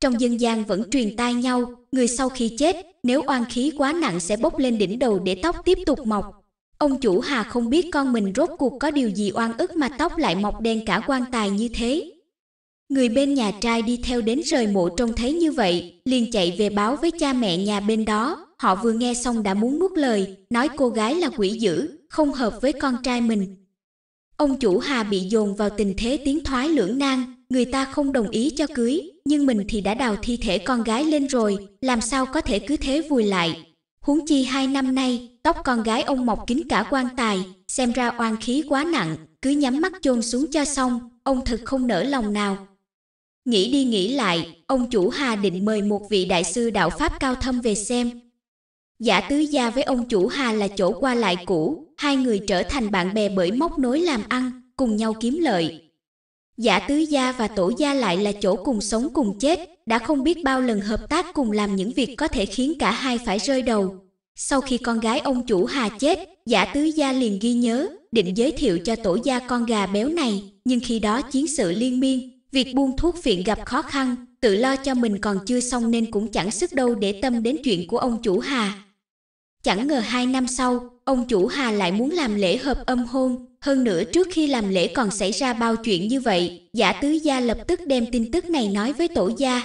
Trong dân gian vẫn truyền tai nhau, người sau khi chết, nếu oan khí quá nặng sẽ bốc lên đỉnh đầu để tóc tiếp tục mọc. Ông chủ Hà không biết con mình rốt cuộc có điều gì oan ức mà tóc lại mọc đen cả quan tài như thế. Người bên nhà trai đi theo đến rời mộ trông thấy như vậy, liền chạy về báo với cha mẹ nhà bên đó. Họ vừa nghe xong đã muốn nuốt lời, nói cô gái là quỷ dữ, không hợp với con trai mình. Ông chủ Hà bị dồn vào tình thế tiến thoái lưỡng nan, người ta không đồng ý cho cưới, nhưng mình thì đã đào thi thể con gái lên rồi, làm sao có thể cứ thế vùi lại. Huống chi hai năm nay, tóc con gái ông mọc kín cả quan tài, xem ra oan khí quá nặng, cứ nhắm mắt chôn xuống cho xong, ông thật không nỡ lòng nào. Nghĩ đi nghĩ lại, ông chủ Hà định mời một vị đại sư đạo Pháp cao thâm về xem, Giả tứ gia với ông chủ Hà là chỗ qua lại cũ, hai người trở thành bạn bè bởi móc nối làm ăn, cùng nhau kiếm lợi. Giả tứ gia và tổ gia lại là chỗ cùng sống cùng chết, đã không biết bao lần hợp tác cùng làm những việc có thể khiến cả hai phải rơi đầu. Sau khi con gái ông chủ Hà chết, giả tứ gia liền ghi nhớ, định giới thiệu cho tổ gia con gà béo này, nhưng khi đó chiến sự liên miên, việc buôn thuốc phiện gặp khó khăn, tự lo cho mình còn chưa xong nên cũng chẳng sức đâu để tâm đến chuyện của ông chủ Hà. Chẳng ngờ hai năm sau, ông chủ Hà lại muốn làm lễ hợp âm hôn, hơn nữa trước khi làm lễ còn xảy ra bao chuyện như vậy, giả tứ gia lập tức đem tin tức này nói với tổ gia.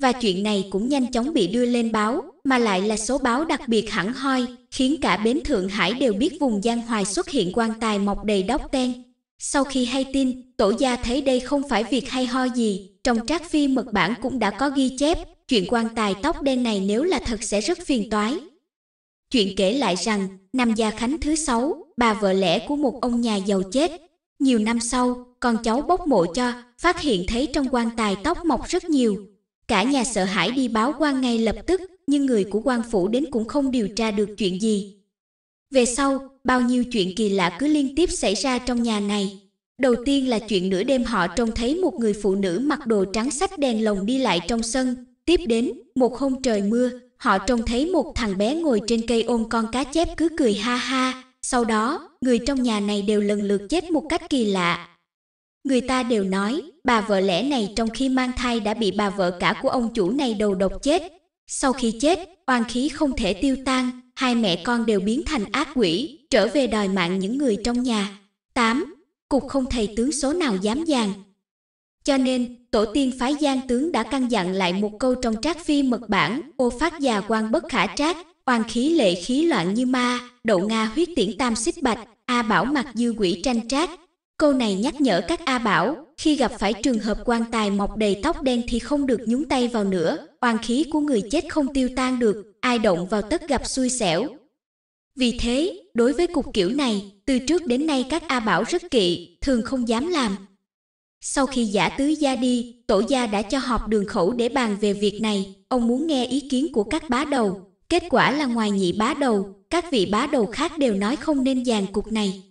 Và chuyện này cũng nhanh chóng bị đưa lên báo, mà lại là số báo đặc biệt hẳn hoi, khiến cả bến Thượng Hải đều biết vùng Giang Hoài xuất hiện quan tài mọc đầy đóc ten. Sau khi hay tin, tổ gia thấy đây không phải việc hay ho gì, trong trác phi mật bản cũng đã có ghi chép, chuyện quan tài tóc đen này nếu là thật sẽ rất phiền toái, Chuyện kể lại rằng, năm Gia Khánh thứ sáu, bà vợ lẽ của một ông nhà giàu chết. Nhiều năm sau, con cháu bốc mộ cho, phát hiện thấy trong quan tài tóc mọc rất nhiều. Cả nhà sợ hãi đi báo quan ngay lập tức, nhưng người của quan phủ đến cũng không điều tra được chuyện gì. Về sau, bao nhiêu chuyện kỳ lạ cứ liên tiếp xảy ra trong nhà này. Đầu tiên là chuyện nửa đêm họ trông thấy một người phụ nữ mặc đồ trắng sách đèn lồng đi lại trong sân. Tiếp đến, một hôm trời mưa, họ trông thấy một thằng bé ngồi trên cây ôm con cá chép cứ cười ha ha. Sau đó, người trong nhà này đều lần lượt chết một cách kỳ lạ. Người ta đều nói, bà vợ lẽ này trong khi mang thai đã bị bà vợ cả của ông chủ này đầu độc chết. Sau khi chết, oan khí không thể tiêu tan, hai mẹ con đều biến thành ác quỷ, trở về đòi mạng những người trong nhà. 8. Cục không thầy tướng số nào dám dàn, cho nên, tổ tiên phái Giang tướng đã căn dặn lại một câu trong trác phi mật bản, ô phát già quan bất khả trác, oan khí lệ khí loạn như ma, đậu Nga huyết tiễn tam xích bạch, A Bảo mặc dư quỷ tranh trác. Câu này nhắc nhở các A Bảo, khi gặp phải trường hợp quan tài mọc đầy tóc đen thì không được nhúng tay vào nữa, oan khí của người chết không tiêu tan được, ai động vào tất gặp xui xẻo. Vì thế, đối với cục kiểu này, từ trước đến nay các A Bảo rất kỵ, thường không dám làm, sau khi giả tứ gia đi, tổ gia đã cho họp đường khẩu để bàn về việc này, ông muốn nghe ý kiến của các bá đầu. Kết quả là ngoài nhị bá đầu, các vị bá đầu khác đều nói không nên dàn cuộc này.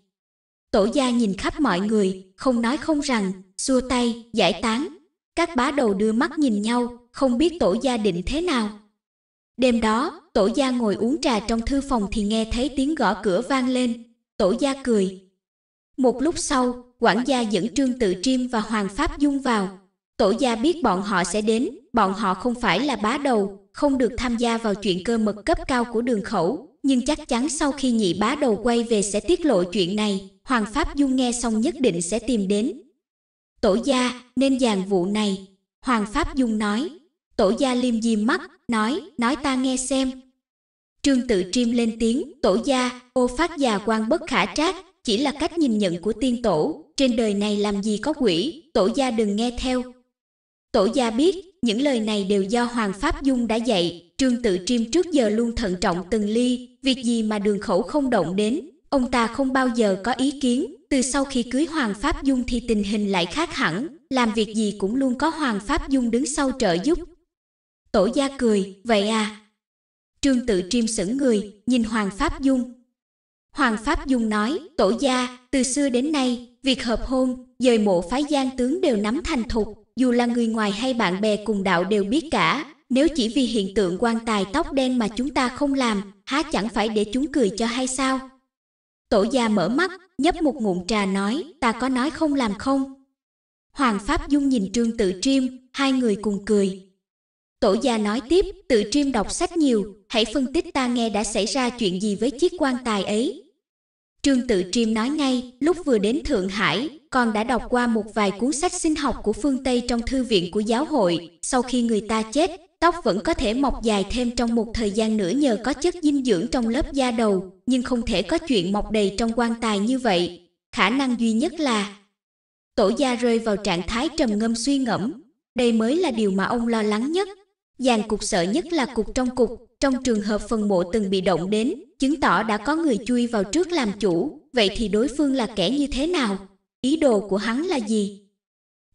Tổ gia nhìn khắp mọi người, không nói không rằng, xua tay, giải tán. Các bá đầu đưa mắt nhìn nhau, không biết tổ gia định thế nào. Đêm đó, tổ gia ngồi uống trà trong thư phòng thì nghe thấy tiếng gõ cửa vang lên. Tổ gia cười. Một lúc sau, quản gia dẫn Trương Tự Triêm và Hoàng Pháp Dung vào. Tổ gia biết bọn họ sẽ đến, bọn họ không phải là bá đầu, không được tham gia vào chuyện cơ mật cấp cao của đường khẩu, nhưng chắc chắn sau khi nhị bá đầu quay về sẽ tiết lộ chuyện này, Hoàng Pháp Dung nghe xong nhất định sẽ tìm đến. Tổ gia nên dàn vụ này, Hoàng Pháp Dung nói. Tổ gia liêm diêm mắt, nói, nói ta nghe xem. Trương tự triêm lên tiếng, tổ gia, ô phát già quan bất khả trác, chỉ là cách nhìn nhận của tiên tổ, trên đời này làm gì có quỷ, tổ gia đừng nghe theo. Tổ gia biết, những lời này đều do Hoàng Pháp Dung đã dạy, Trương Tự Triêm trước giờ luôn thận trọng từng ly, việc gì mà đường khẩu không động đến, ông ta không bao giờ có ý kiến, từ sau khi cưới Hoàng Pháp Dung thì tình hình lại khác hẳn, làm việc gì cũng luôn có Hoàng Pháp Dung đứng sau trợ giúp. Tổ gia cười, vậy à? Trương Tự Triêm sững người, nhìn Hoàng Pháp Dung, Hoàng Pháp Dung nói, tổ gia, từ xưa đến nay, việc hợp hôn, dời mộ phái gian tướng đều nắm thành thục, dù là người ngoài hay bạn bè cùng đạo đều biết cả. Nếu chỉ vì hiện tượng quan tài tóc đen mà chúng ta không làm, há chẳng phải để chúng cười cho hay sao? Tổ gia mở mắt, nhấp một ngụm trà nói, ta có nói không làm không? Hoàng Pháp Dung nhìn Trương Tự Triêm, hai người cùng cười. Tổ gia nói tiếp, Tự Triêm đọc sách nhiều, hãy phân tích ta nghe đã xảy ra chuyện gì với chiếc quan tài ấy, Trương Tự Triêm nói ngay, lúc vừa đến Thượng Hải, con đã đọc qua một vài cuốn sách sinh học của phương Tây trong thư viện của giáo hội, sau khi người ta chết, tóc vẫn có thể mọc dài thêm trong một thời gian nữa nhờ có chất dinh dưỡng trong lớp da đầu, nhưng không thể có chuyện mọc đầy trong quan tài như vậy. Khả năng duy nhất là tổ da rơi vào trạng thái trầm ngâm suy ngẫm, đây mới là điều mà ông lo lắng nhất. Dàn cục sợ nhất là cục trong cục, trong trường hợp phần mộ từng bị động đến, chứng tỏ đã có người chui vào trước làm chủ, vậy thì đối phương là kẻ như thế nào? Ý đồ của hắn là gì?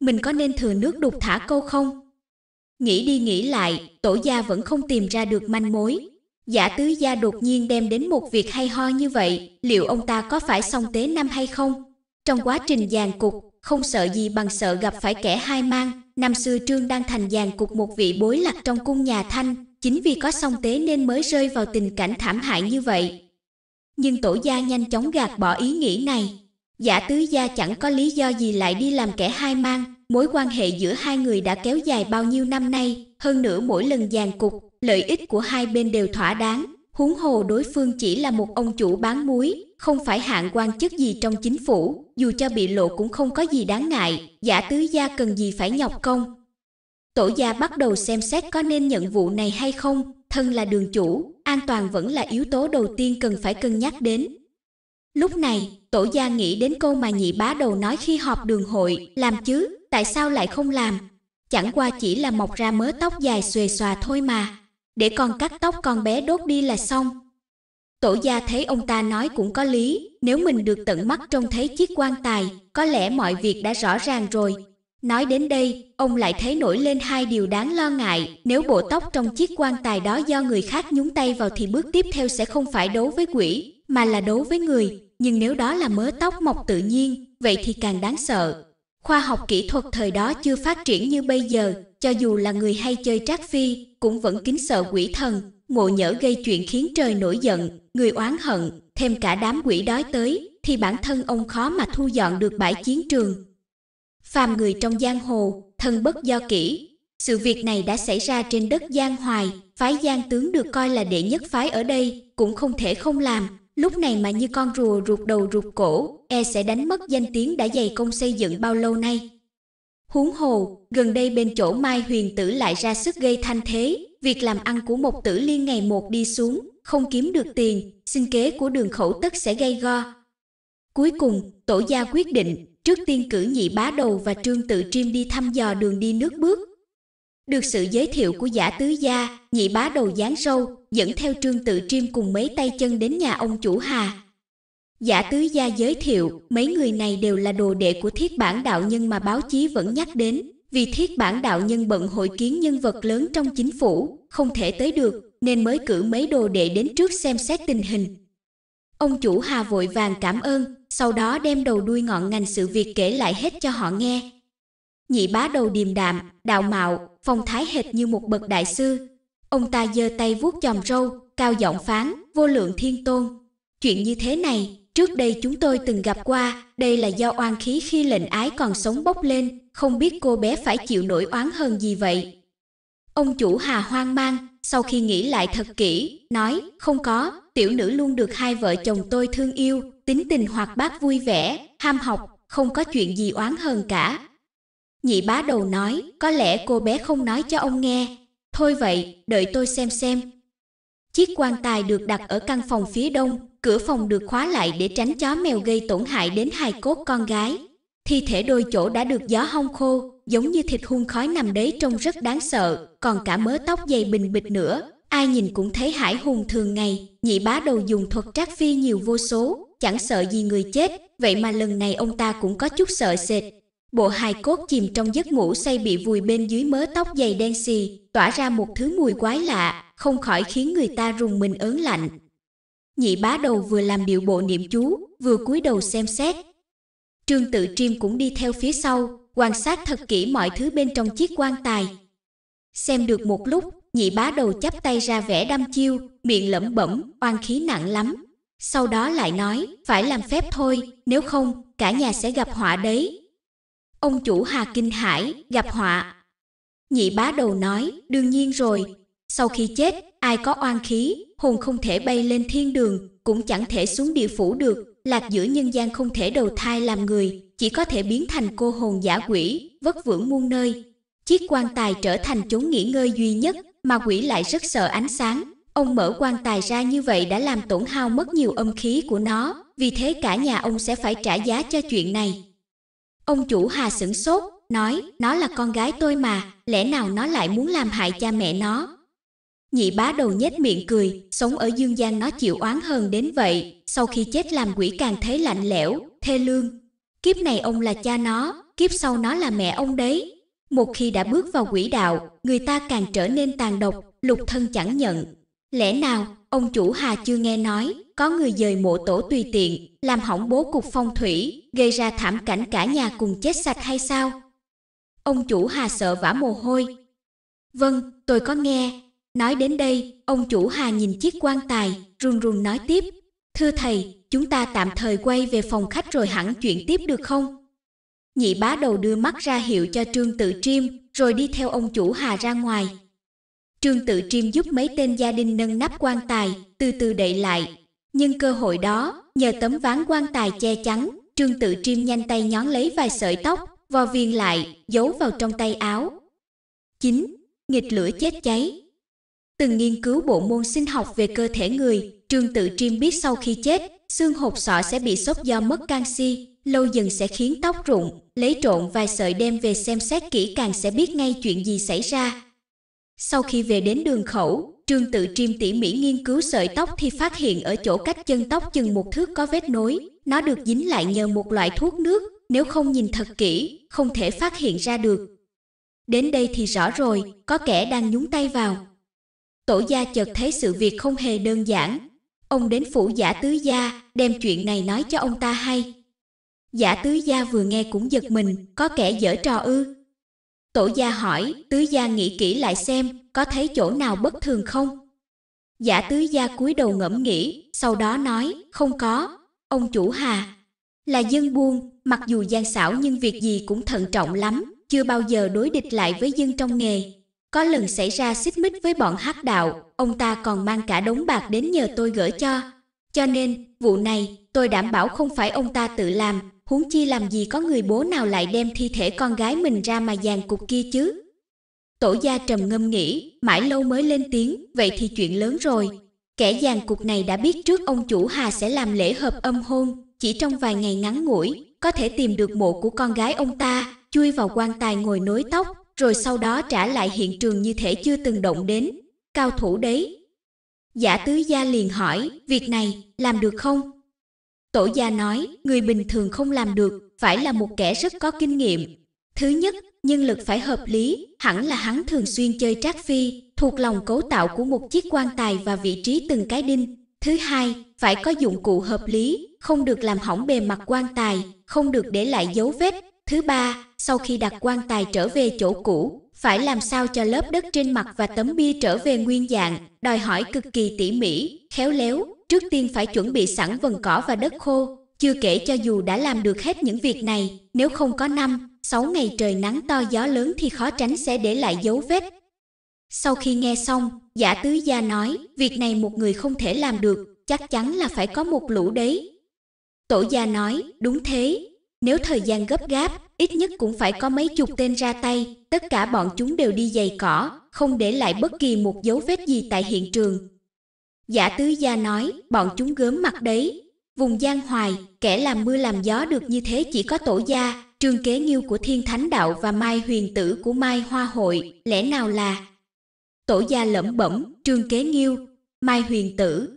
Mình có nên thừa nước đục thả câu không? Nghĩ đi nghĩ lại, tổ gia vẫn không tìm ra được manh mối. Giả tứ gia đột nhiên đem đến một việc hay ho như vậy, liệu ông ta có phải song tế năm hay không? Trong quá trình giàn cục, không sợ gì bằng sợ gặp phải kẻ hai mang. Năm xưa Trương đang thành giàn cục một vị bối lạc trong cung nhà Thanh, chính vì có song tế nên mới rơi vào tình cảnh thảm hại như vậy. Nhưng tổ gia nhanh chóng gạt bỏ ý nghĩ này. Giả tứ gia chẳng có lý do gì lại đi làm kẻ hai mang, mối quan hệ giữa hai người đã kéo dài bao nhiêu năm nay, hơn nữa mỗi lần giàn cục, lợi ích của hai bên đều thỏa đáng, huống hồ đối phương chỉ là một ông chủ bán muối, không phải hạng quan chức gì trong chính phủ, dù cho bị lộ cũng không có gì đáng ngại, giả tứ gia cần gì phải nhọc công. Tổ gia bắt đầu xem xét có nên nhận vụ này hay không, thân là đường chủ, an toàn vẫn là yếu tố đầu tiên cần phải cân nhắc đến. Lúc này, tổ gia nghĩ đến câu mà nhị bá đầu nói khi họp đường hội, làm chứ, tại sao lại không làm? Chẳng qua chỉ là mọc ra mớ tóc dài xuề xòa thôi mà để con cắt tóc con bé đốt đi là xong. Tổ gia thấy ông ta nói cũng có lý, nếu mình được tận mắt trông thấy chiếc quan tài, có lẽ mọi việc đã rõ ràng rồi. Nói đến đây, ông lại thấy nổi lên hai điều đáng lo ngại, nếu bộ tóc trong chiếc quan tài đó do người khác nhúng tay vào thì bước tiếp theo sẽ không phải đấu với quỷ, mà là đấu với người, nhưng nếu đó là mớ tóc mọc tự nhiên, vậy thì càng đáng sợ. Khoa học kỹ thuật thời đó chưa phát triển như bây giờ, cho dù là người hay chơi trác phi, cũng vẫn kính sợ quỷ thần, ngộ nhỡ gây chuyện khiến trời nổi giận, người oán hận, thêm cả đám quỷ đói tới, thì bản thân ông khó mà thu dọn được bãi chiến trường. Phàm người trong giang hồ, thân bất do kỹ. Sự việc này đã xảy ra trên đất Giang Hoài, phái Giang tướng được coi là đệ nhất phái ở đây, cũng không thể không làm, lúc này mà như con rùa rụt đầu rụt cổ, e sẽ đánh mất danh tiếng đã dày công xây dựng bao lâu nay. Huống hồ, gần đây bên chỗ Mai Huyền Tử lại ra sức gây thanh thế, việc làm ăn của một tử liên ngày một đi xuống, không kiếm được tiền, sinh kế của đường khẩu tất sẽ gây go. Cuối cùng, tổ gia quyết định, trước tiên cử nhị bá đầu và trương tự triêm đi thăm dò đường đi nước bước. Được sự giới thiệu của giả tứ gia, nhị bá đầu dáng sâu dẫn theo trương tự triêm cùng mấy tay chân đến nhà ông chủ Hà, Giả tứ gia giới thiệu, mấy người này đều là đồ đệ của thiết bản đạo nhân mà báo chí vẫn nhắc đến, vì thiết bản đạo nhân bận hội kiến nhân vật lớn trong chính phủ, không thể tới được, nên mới cử mấy đồ đệ đến trước xem xét tình hình. Ông chủ Hà vội vàng cảm ơn, sau đó đem đầu đuôi ngọn ngành sự việc kể lại hết cho họ nghe. Nhị bá đầu điềm đạm, đạo mạo, phong thái hệt như một bậc đại sư. Ông ta giơ tay vuốt chòm râu, cao giọng phán, vô lượng thiên tôn. Chuyện như thế này, Trước đây chúng tôi từng gặp qua, đây là do oan khí khi lệnh ái còn sống bốc lên, không biết cô bé phải chịu nổi oán hơn gì vậy. Ông chủ Hà hoang mang, sau khi nghĩ lại thật kỹ, nói, không có, tiểu nữ luôn được hai vợ chồng tôi thương yêu, tính tình hoạt bát vui vẻ, ham học, không có chuyện gì oán hơn cả. Nhị bá đầu nói, có lẽ cô bé không nói cho ông nghe. Thôi vậy, đợi tôi xem xem. Chiếc quan tài được đặt ở căn phòng phía đông, cửa phòng được khóa lại để tránh chó mèo gây tổn hại đến hai cốt con gái. Thi thể đôi chỗ đã được gió hong khô, giống như thịt hun khói nằm đấy trông rất đáng sợ, còn cả mớ tóc dày bình bịch nữa. Ai nhìn cũng thấy hải hùng thường ngày, nhị bá đầu dùng thuật trác phi nhiều vô số, chẳng sợ gì người chết, vậy mà lần này ông ta cũng có chút sợ sệt. Bộ hài cốt chìm trong giấc ngủ say bị vùi bên dưới mớ tóc dày đen xì, tỏa ra một thứ mùi quái lạ, không khỏi khiến người ta rùng mình ớn lạnh. Nhị bá đầu vừa làm điệu bộ niệm chú, vừa cúi đầu xem xét. Trương Tự Triêm cũng đi theo phía sau, quan sát thật kỹ mọi thứ bên trong chiếc quan tài. Xem được một lúc, nhị bá đầu chắp tay ra vẻ đăm chiêu, miệng lẩm bẩm, oan khí nặng lắm. Sau đó lại nói, phải làm phép thôi, nếu không, cả nhà sẽ gặp họa đấy. Ông chủ Hà Kinh Hải, gặp họa. Nhị bá đầu nói, đương nhiên rồi, sau khi chết, ai có oan khí, hồn không thể bay lên thiên đường, cũng chẳng thể xuống địa phủ được, lạc giữa nhân gian không thể đầu thai làm người, chỉ có thể biến thành cô hồn giả quỷ, vất vưởng muôn nơi. Chiếc quan tài trở thành chốn nghỉ ngơi duy nhất, mà quỷ lại rất sợ ánh sáng. Ông mở quan tài ra như vậy đã làm tổn hao mất nhiều âm khí của nó, vì thế cả nhà ông sẽ phải trả giá cho chuyện này. Ông chủ Hà sửng sốt, nói, nó là con gái tôi mà, lẽ nào nó lại muốn làm hại cha mẹ nó, Nhị bá đầu nhếch miệng cười, sống ở dương gian nó chịu oán hơn đến vậy, sau khi chết làm quỷ càng thấy lạnh lẽo, thê lương. Kiếp này ông là cha nó, kiếp sau nó là mẹ ông đấy. Một khi đã bước vào quỷ đạo, người ta càng trở nên tàn độc, lục thân chẳng nhận. Lẽ nào, ông chủ Hà chưa nghe nói, có người dời mộ tổ tùy tiện, làm hỏng bố cục phong thủy, gây ra thảm cảnh cả nhà cùng chết sạch hay sao? Ông chủ Hà sợ vã mồ hôi. Vâng, tôi có nghe, Nói đến đây, ông chủ Hà nhìn chiếc quan tài, run run nói tiếp. Thưa thầy, chúng ta tạm thời quay về phòng khách rồi hẳn chuyện tiếp được không? Nhị bá đầu đưa mắt ra hiệu cho Trương Tự Triêm, rồi đi theo ông chủ Hà ra ngoài. Trương Tự Triêm giúp mấy tên gia đình nâng nắp quan tài, từ từ đậy lại. Nhưng cơ hội đó, nhờ tấm ván quan tài che chắn, Trương Tự Triêm nhanh tay nhón lấy vài sợi tóc, vò viên lại, giấu vào trong tay áo. 9. Nghịch lửa chết cháy từng nghiên cứu bộ môn sinh học về cơ thể người, Trương Tự Triêm biết sau khi chết, xương hột sọ sẽ bị sốc do mất canxi, lâu dần sẽ khiến tóc rụng, lấy trộn vài sợi đem về xem xét kỹ càng sẽ biết ngay chuyện gì xảy ra. Sau khi về đến đường khẩu, Trương Tự Triêm tỉ mỉ nghiên cứu sợi tóc thì phát hiện ở chỗ cách chân tóc chừng một thước có vết nối, nó được dính lại nhờ một loại thuốc nước, nếu không nhìn thật kỹ, không thể phát hiện ra được. Đến đây thì rõ rồi, có kẻ đang nhúng tay vào tổ gia chợt thấy sự việc không hề đơn giản. Ông đến phủ giả tứ gia, đem chuyện này nói cho ông ta hay. Giả tứ gia vừa nghe cũng giật mình, có kẻ dở trò ư. Tổ gia hỏi, tứ gia nghĩ kỹ lại xem, có thấy chỗ nào bất thường không? Giả tứ gia cúi đầu ngẫm nghĩ, sau đó nói, không có, ông chủ hà. Là dân buôn, mặc dù gian xảo nhưng việc gì cũng thận trọng lắm, chưa bao giờ đối địch lại với dân trong nghề, có lần xảy ra xích mích với bọn hắc đạo, ông ta còn mang cả đống bạc đến nhờ tôi gửi cho. Cho nên, vụ này, tôi đảm bảo không phải ông ta tự làm, huống chi làm gì có người bố nào lại đem thi thể con gái mình ra mà dàn cục kia chứ. Tổ gia trầm ngâm nghĩ, mãi lâu mới lên tiếng, vậy thì chuyện lớn rồi. Kẻ dàn cục này đã biết trước ông chủ Hà sẽ làm lễ hợp âm hôn, chỉ trong vài ngày ngắn ngủi, có thể tìm được mộ của con gái ông ta, chui vào quan tài ngồi nối tóc, rồi sau đó trả lại hiện trường như thể chưa từng động đến. Cao thủ đấy. Giả tứ gia liền hỏi, việc này làm được không? Tổ gia nói, người bình thường không làm được, phải là một kẻ rất có kinh nghiệm. Thứ nhất, nhân lực phải hợp lý, hẳn là hắn thường xuyên chơi trác phi, thuộc lòng cấu tạo của một chiếc quan tài và vị trí từng cái đinh. Thứ hai, phải có dụng cụ hợp lý, không được làm hỏng bề mặt quan tài, không được để lại dấu vết. Thứ ba, sau khi đặt quan tài trở về chỗ cũ, phải làm sao cho lớp đất trên mặt và tấm bia trở về nguyên dạng, đòi hỏi cực kỳ tỉ mỉ, khéo léo, trước tiên phải chuẩn bị sẵn vần cỏ và đất khô. Chưa kể cho dù đã làm được hết những việc này, nếu không có năm, sáu ngày trời nắng to gió lớn thì khó tránh sẽ để lại dấu vết. Sau khi nghe xong, giả tứ gia nói, việc này một người không thể làm được, chắc chắn là phải có một lũ đấy. Tổ gia nói, đúng thế, nếu thời gian gấp gáp, ít nhất cũng phải có mấy chục tên ra tay, tất cả bọn chúng đều đi giày cỏ, không để lại bất kỳ một dấu vết gì tại hiện trường. Giả tứ gia nói, bọn chúng gớm mặt đấy, vùng giang hoài, kẻ làm mưa làm gió được như thế chỉ có tổ gia, trương kế nghiêu của thiên thánh đạo và mai huyền tử của mai hoa hội, lẽ nào là... Tổ gia lẩm bẩm, trương kế nghiêu, mai huyền tử,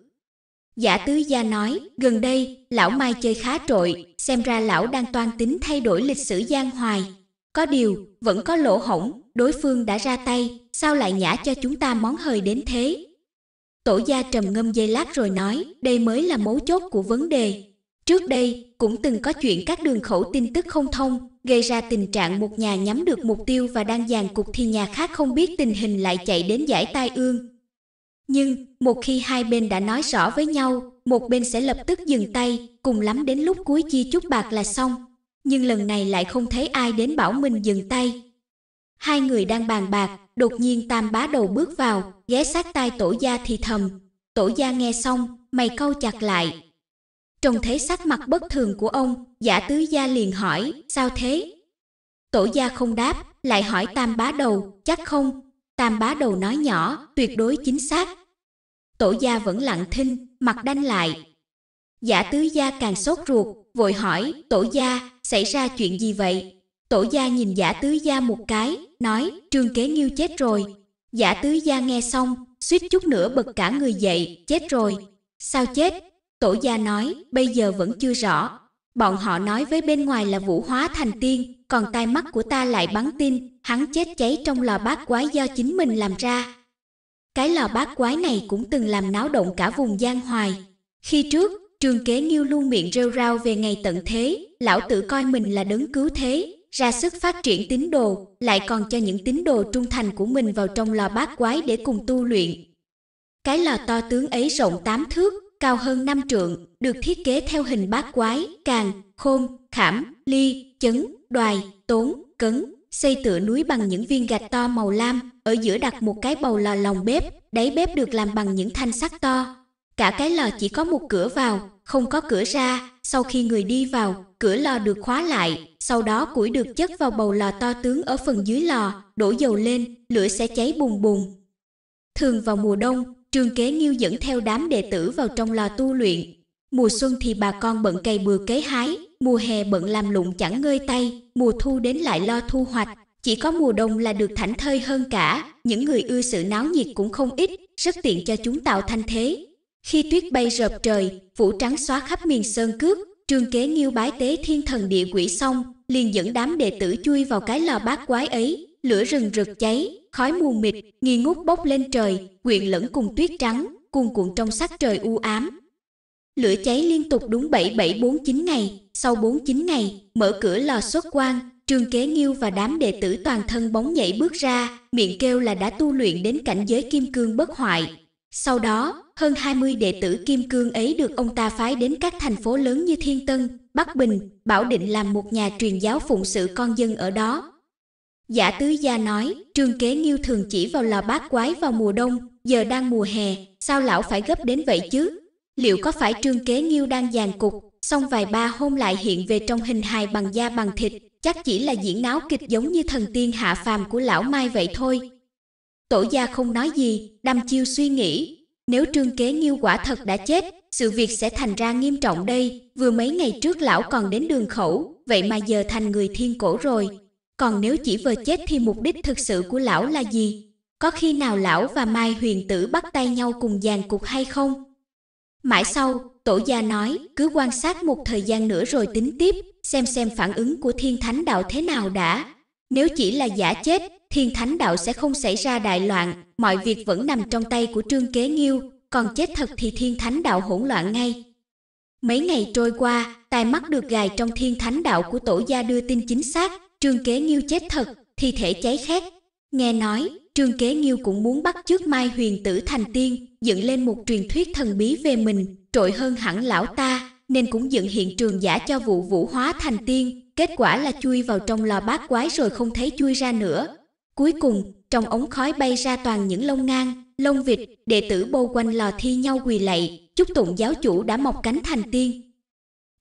Giả tứ gia nói, gần đây, lão Mai chơi khá trội, xem ra lão đang toan tính thay đổi lịch sử giang hoài. Có điều, vẫn có lỗ hổng, đối phương đã ra tay, sao lại nhả cho chúng ta món hời đến thế? Tổ gia trầm ngâm dây lát rồi nói, đây mới là mấu chốt của vấn đề. Trước đây, cũng từng có chuyện các đường khẩu tin tức không thông, gây ra tình trạng một nhà nhắm được mục tiêu và đang dàn cục thì nhà khác không biết tình hình lại chạy đến giải tai ương, nhưng, một khi hai bên đã nói rõ với nhau, một bên sẽ lập tức dừng tay, cùng lắm đến lúc cuối chia chút bạc là xong. Nhưng lần này lại không thấy ai đến bảo mình dừng tay. Hai người đang bàn bạc, đột nhiên tam bá đầu bước vào, ghé sát tai tổ gia thì thầm. Tổ gia nghe xong, mày câu chặt lại. Trông thấy sắc mặt bất thường của ông, giả tứ gia liền hỏi, sao thế? Tổ gia không đáp, lại hỏi tam bá đầu, chắc không, Tam bá đầu nói nhỏ, tuyệt đối chính xác. Tổ gia vẫn lặng thinh, mặt đanh lại. Giả tứ gia càng sốt ruột, vội hỏi, tổ gia, xảy ra chuyện gì vậy? Tổ gia nhìn giả tứ gia một cái, nói, trương kế nghiêu chết rồi. Giả tứ gia nghe xong, suýt chút nữa bật cả người dậy, chết rồi. Sao chết? Tổ gia nói, bây giờ vẫn chưa rõ, Bọn họ nói với bên ngoài là vũ hóa thành tiên, còn tai mắt của ta lại bắn tin, hắn chết cháy trong lò bát quái do chính mình làm ra. Cái lò bát quái này cũng từng làm náo động cả vùng giang hoài. Khi trước, trường kế nghiêu luôn miệng rêu rao về ngày tận thế, lão tử coi mình là đấng cứu thế, ra sức phát triển tín đồ, lại còn cho những tín đồ trung thành của mình vào trong lò bát quái để cùng tu luyện. Cái lò to tướng ấy rộng tám thước, cao hơn 5 trượng, được thiết kế theo hình bát quái, càng, khôn, khảm, ly, chấn, đoài, tốn, cấn, xây tựa núi bằng những viên gạch to màu lam, ở giữa đặt một cái bầu lò lòng bếp, đáy bếp được làm bằng những thanh sắt to. Cả cái lò chỉ có một cửa vào, không có cửa ra, sau khi người đi vào, cửa lò được khóa lại, sau đó củi được chất vào bầu lò to tướng ở phần dưới lò, đổ dầu lên, lửa sẽ cháy bùng bùng. Thường vào mùa đông, Trương Kế Nghiêu dẫn theo đám đệ tử vào trong lò tu luyện. Mùa xuân thì bà con bận cày bừa kế hái, mùa hè bận làm lụng chẳng ngơi tay, mùa thu đến lại lo thu hoạch. Chỉ có mùa đông là được thảnh thơi hơn cả, những người ưa sự náo nhiệt cũng không ít, rất tiện cho chúng tạo thanh thế. Khi tuyết bay rợp trời, phủ trắng xóa khắp miền sơn cước, Trương Kế Nghiêu bái tế thiên thần địa quỷ xong, liền dẫn đám đệ tử chui vào cái lò bát quái ấy, lửa rừng rực cháy, khói mù mịt, nghi ngút bốc lên trời, quyện lẫn cùng tuyết trắng, cuồn cuộn trong sắc trời u ám. Lửa cháy liên tục đúng 7749 ngày, sau 49 ngày, mở cửa lò xuất quan, Trương Kế Nghiêu và đám đệ tử toàn thân bóng nhảy bước ra, miệng kêu là đã tu luyện đến cảnh giới kim cương bất hoại. Sau đó, hơn 20 đệ tử kim cương ấy được ông ta phái đến các thành phố lớn như Thiên Tân, Bắc Bình, Bảo Định làm một nhà truyền giáo phụng sự con dân ở đó, Giả tứ gia nói, trương kế nghiêu thường chỉ vào lò bát quái vào mùa đông, giờ đang mùa hè, sao lão phải gấp đến vậy chứ? Liệu có phải trương kế nghiêu đang giàn cục, xong vài ba hôm lại hiện về trong hình hài bằng da bằng thịt, chắc chỉ là diễn náo kịch giống như thần tiên hạ phàm của lão Mai vậy thôi. Tổ gia không nói gì, đăm chiêu suy nghĩ, nếu trương kế nghiêu quả thật đã chết, sự việc sẽ thành ra nghiêm trọng đây, vừa mấy ngày trước lão còn đến đường khẩu, vậy mà giờ thành người thiên cổ rồi, còn nếu chỉ vừa chết thì mục đích thực sự của lão là gì? Có khi nào lão và Mai huyền tử bắt tay nhau cùng dàn cục hay không? Mãi sau, tổ gia nói, cứ quan sát một thời gian nữa rồi tính tiếp, xem xem phản ứng của thiên thánh đạo thế nào đã. Nếu chỉ là giả chết, thiên thánh đạo sẽ không xảy ra đại loạn, mọi việc vẫn nằm trong tay của trương kế nghiêu, còn chết thật thì thiên thánh đạo hỗn loạn ngay. Mấy ngày trôi qua, tai mắt được gài trong thiên thánh đạo của tổ gia đưa tin chính xác, Trương Kế Nghiêu chết thật, thi thể cháy khét. Nghe nói, Trương Kế Nghiêu cũng muốn bắt chước Mai Huyền Tử thành tiên, dựng lên một truyền thuyết thần bí về mình, trội hơn hẳn lão ta, nên cũng dựng hiện trường giả cho vụ vũ hóa thành tiên. Kết quả là chui vào trong lò bát quái rồi không thấy chui ra nữa. Cuối cùng, trong ống khói bay ra toàn những lông ngang, lông vịt, đệ tử bô quanh lò thi nhau quỳ lạy, chúc tụng giáo chủ đã mọc cánh thành tiên,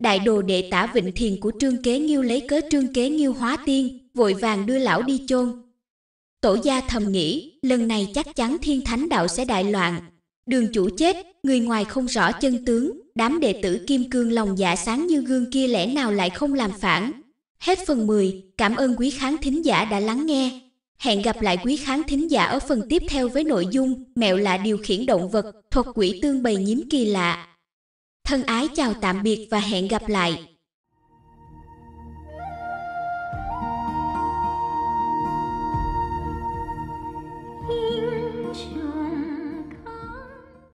Đại đồ đệ tả Vịnh Thiền của Trương Kế Nghiêu lấy cớ Trương Kế Nghiêu hóa tiên, vội vàng đưa lão đi chôn. Tổ gia thầm nghĩ, lần này chắc chắn thiên thánh đạo sẽ đại loạn. Đường chủ chết, người ngoài không rõ chân tướng, đám đệ tử kim cương lòng dạ sáng như gương kia lẽ nào lại không làm phản. Hết phần 10, cảm ơn quý khán thính giả đã lắng nghe. Hẹn gặp lại quý khán thính giả ở phần tiếp theo với nội dung Mẹo lạ điều khiển động vật, thuật quỷ tương bày nhiếm kỳ lạ. Thân ái chào tạm biệt và hẹn gặp lại.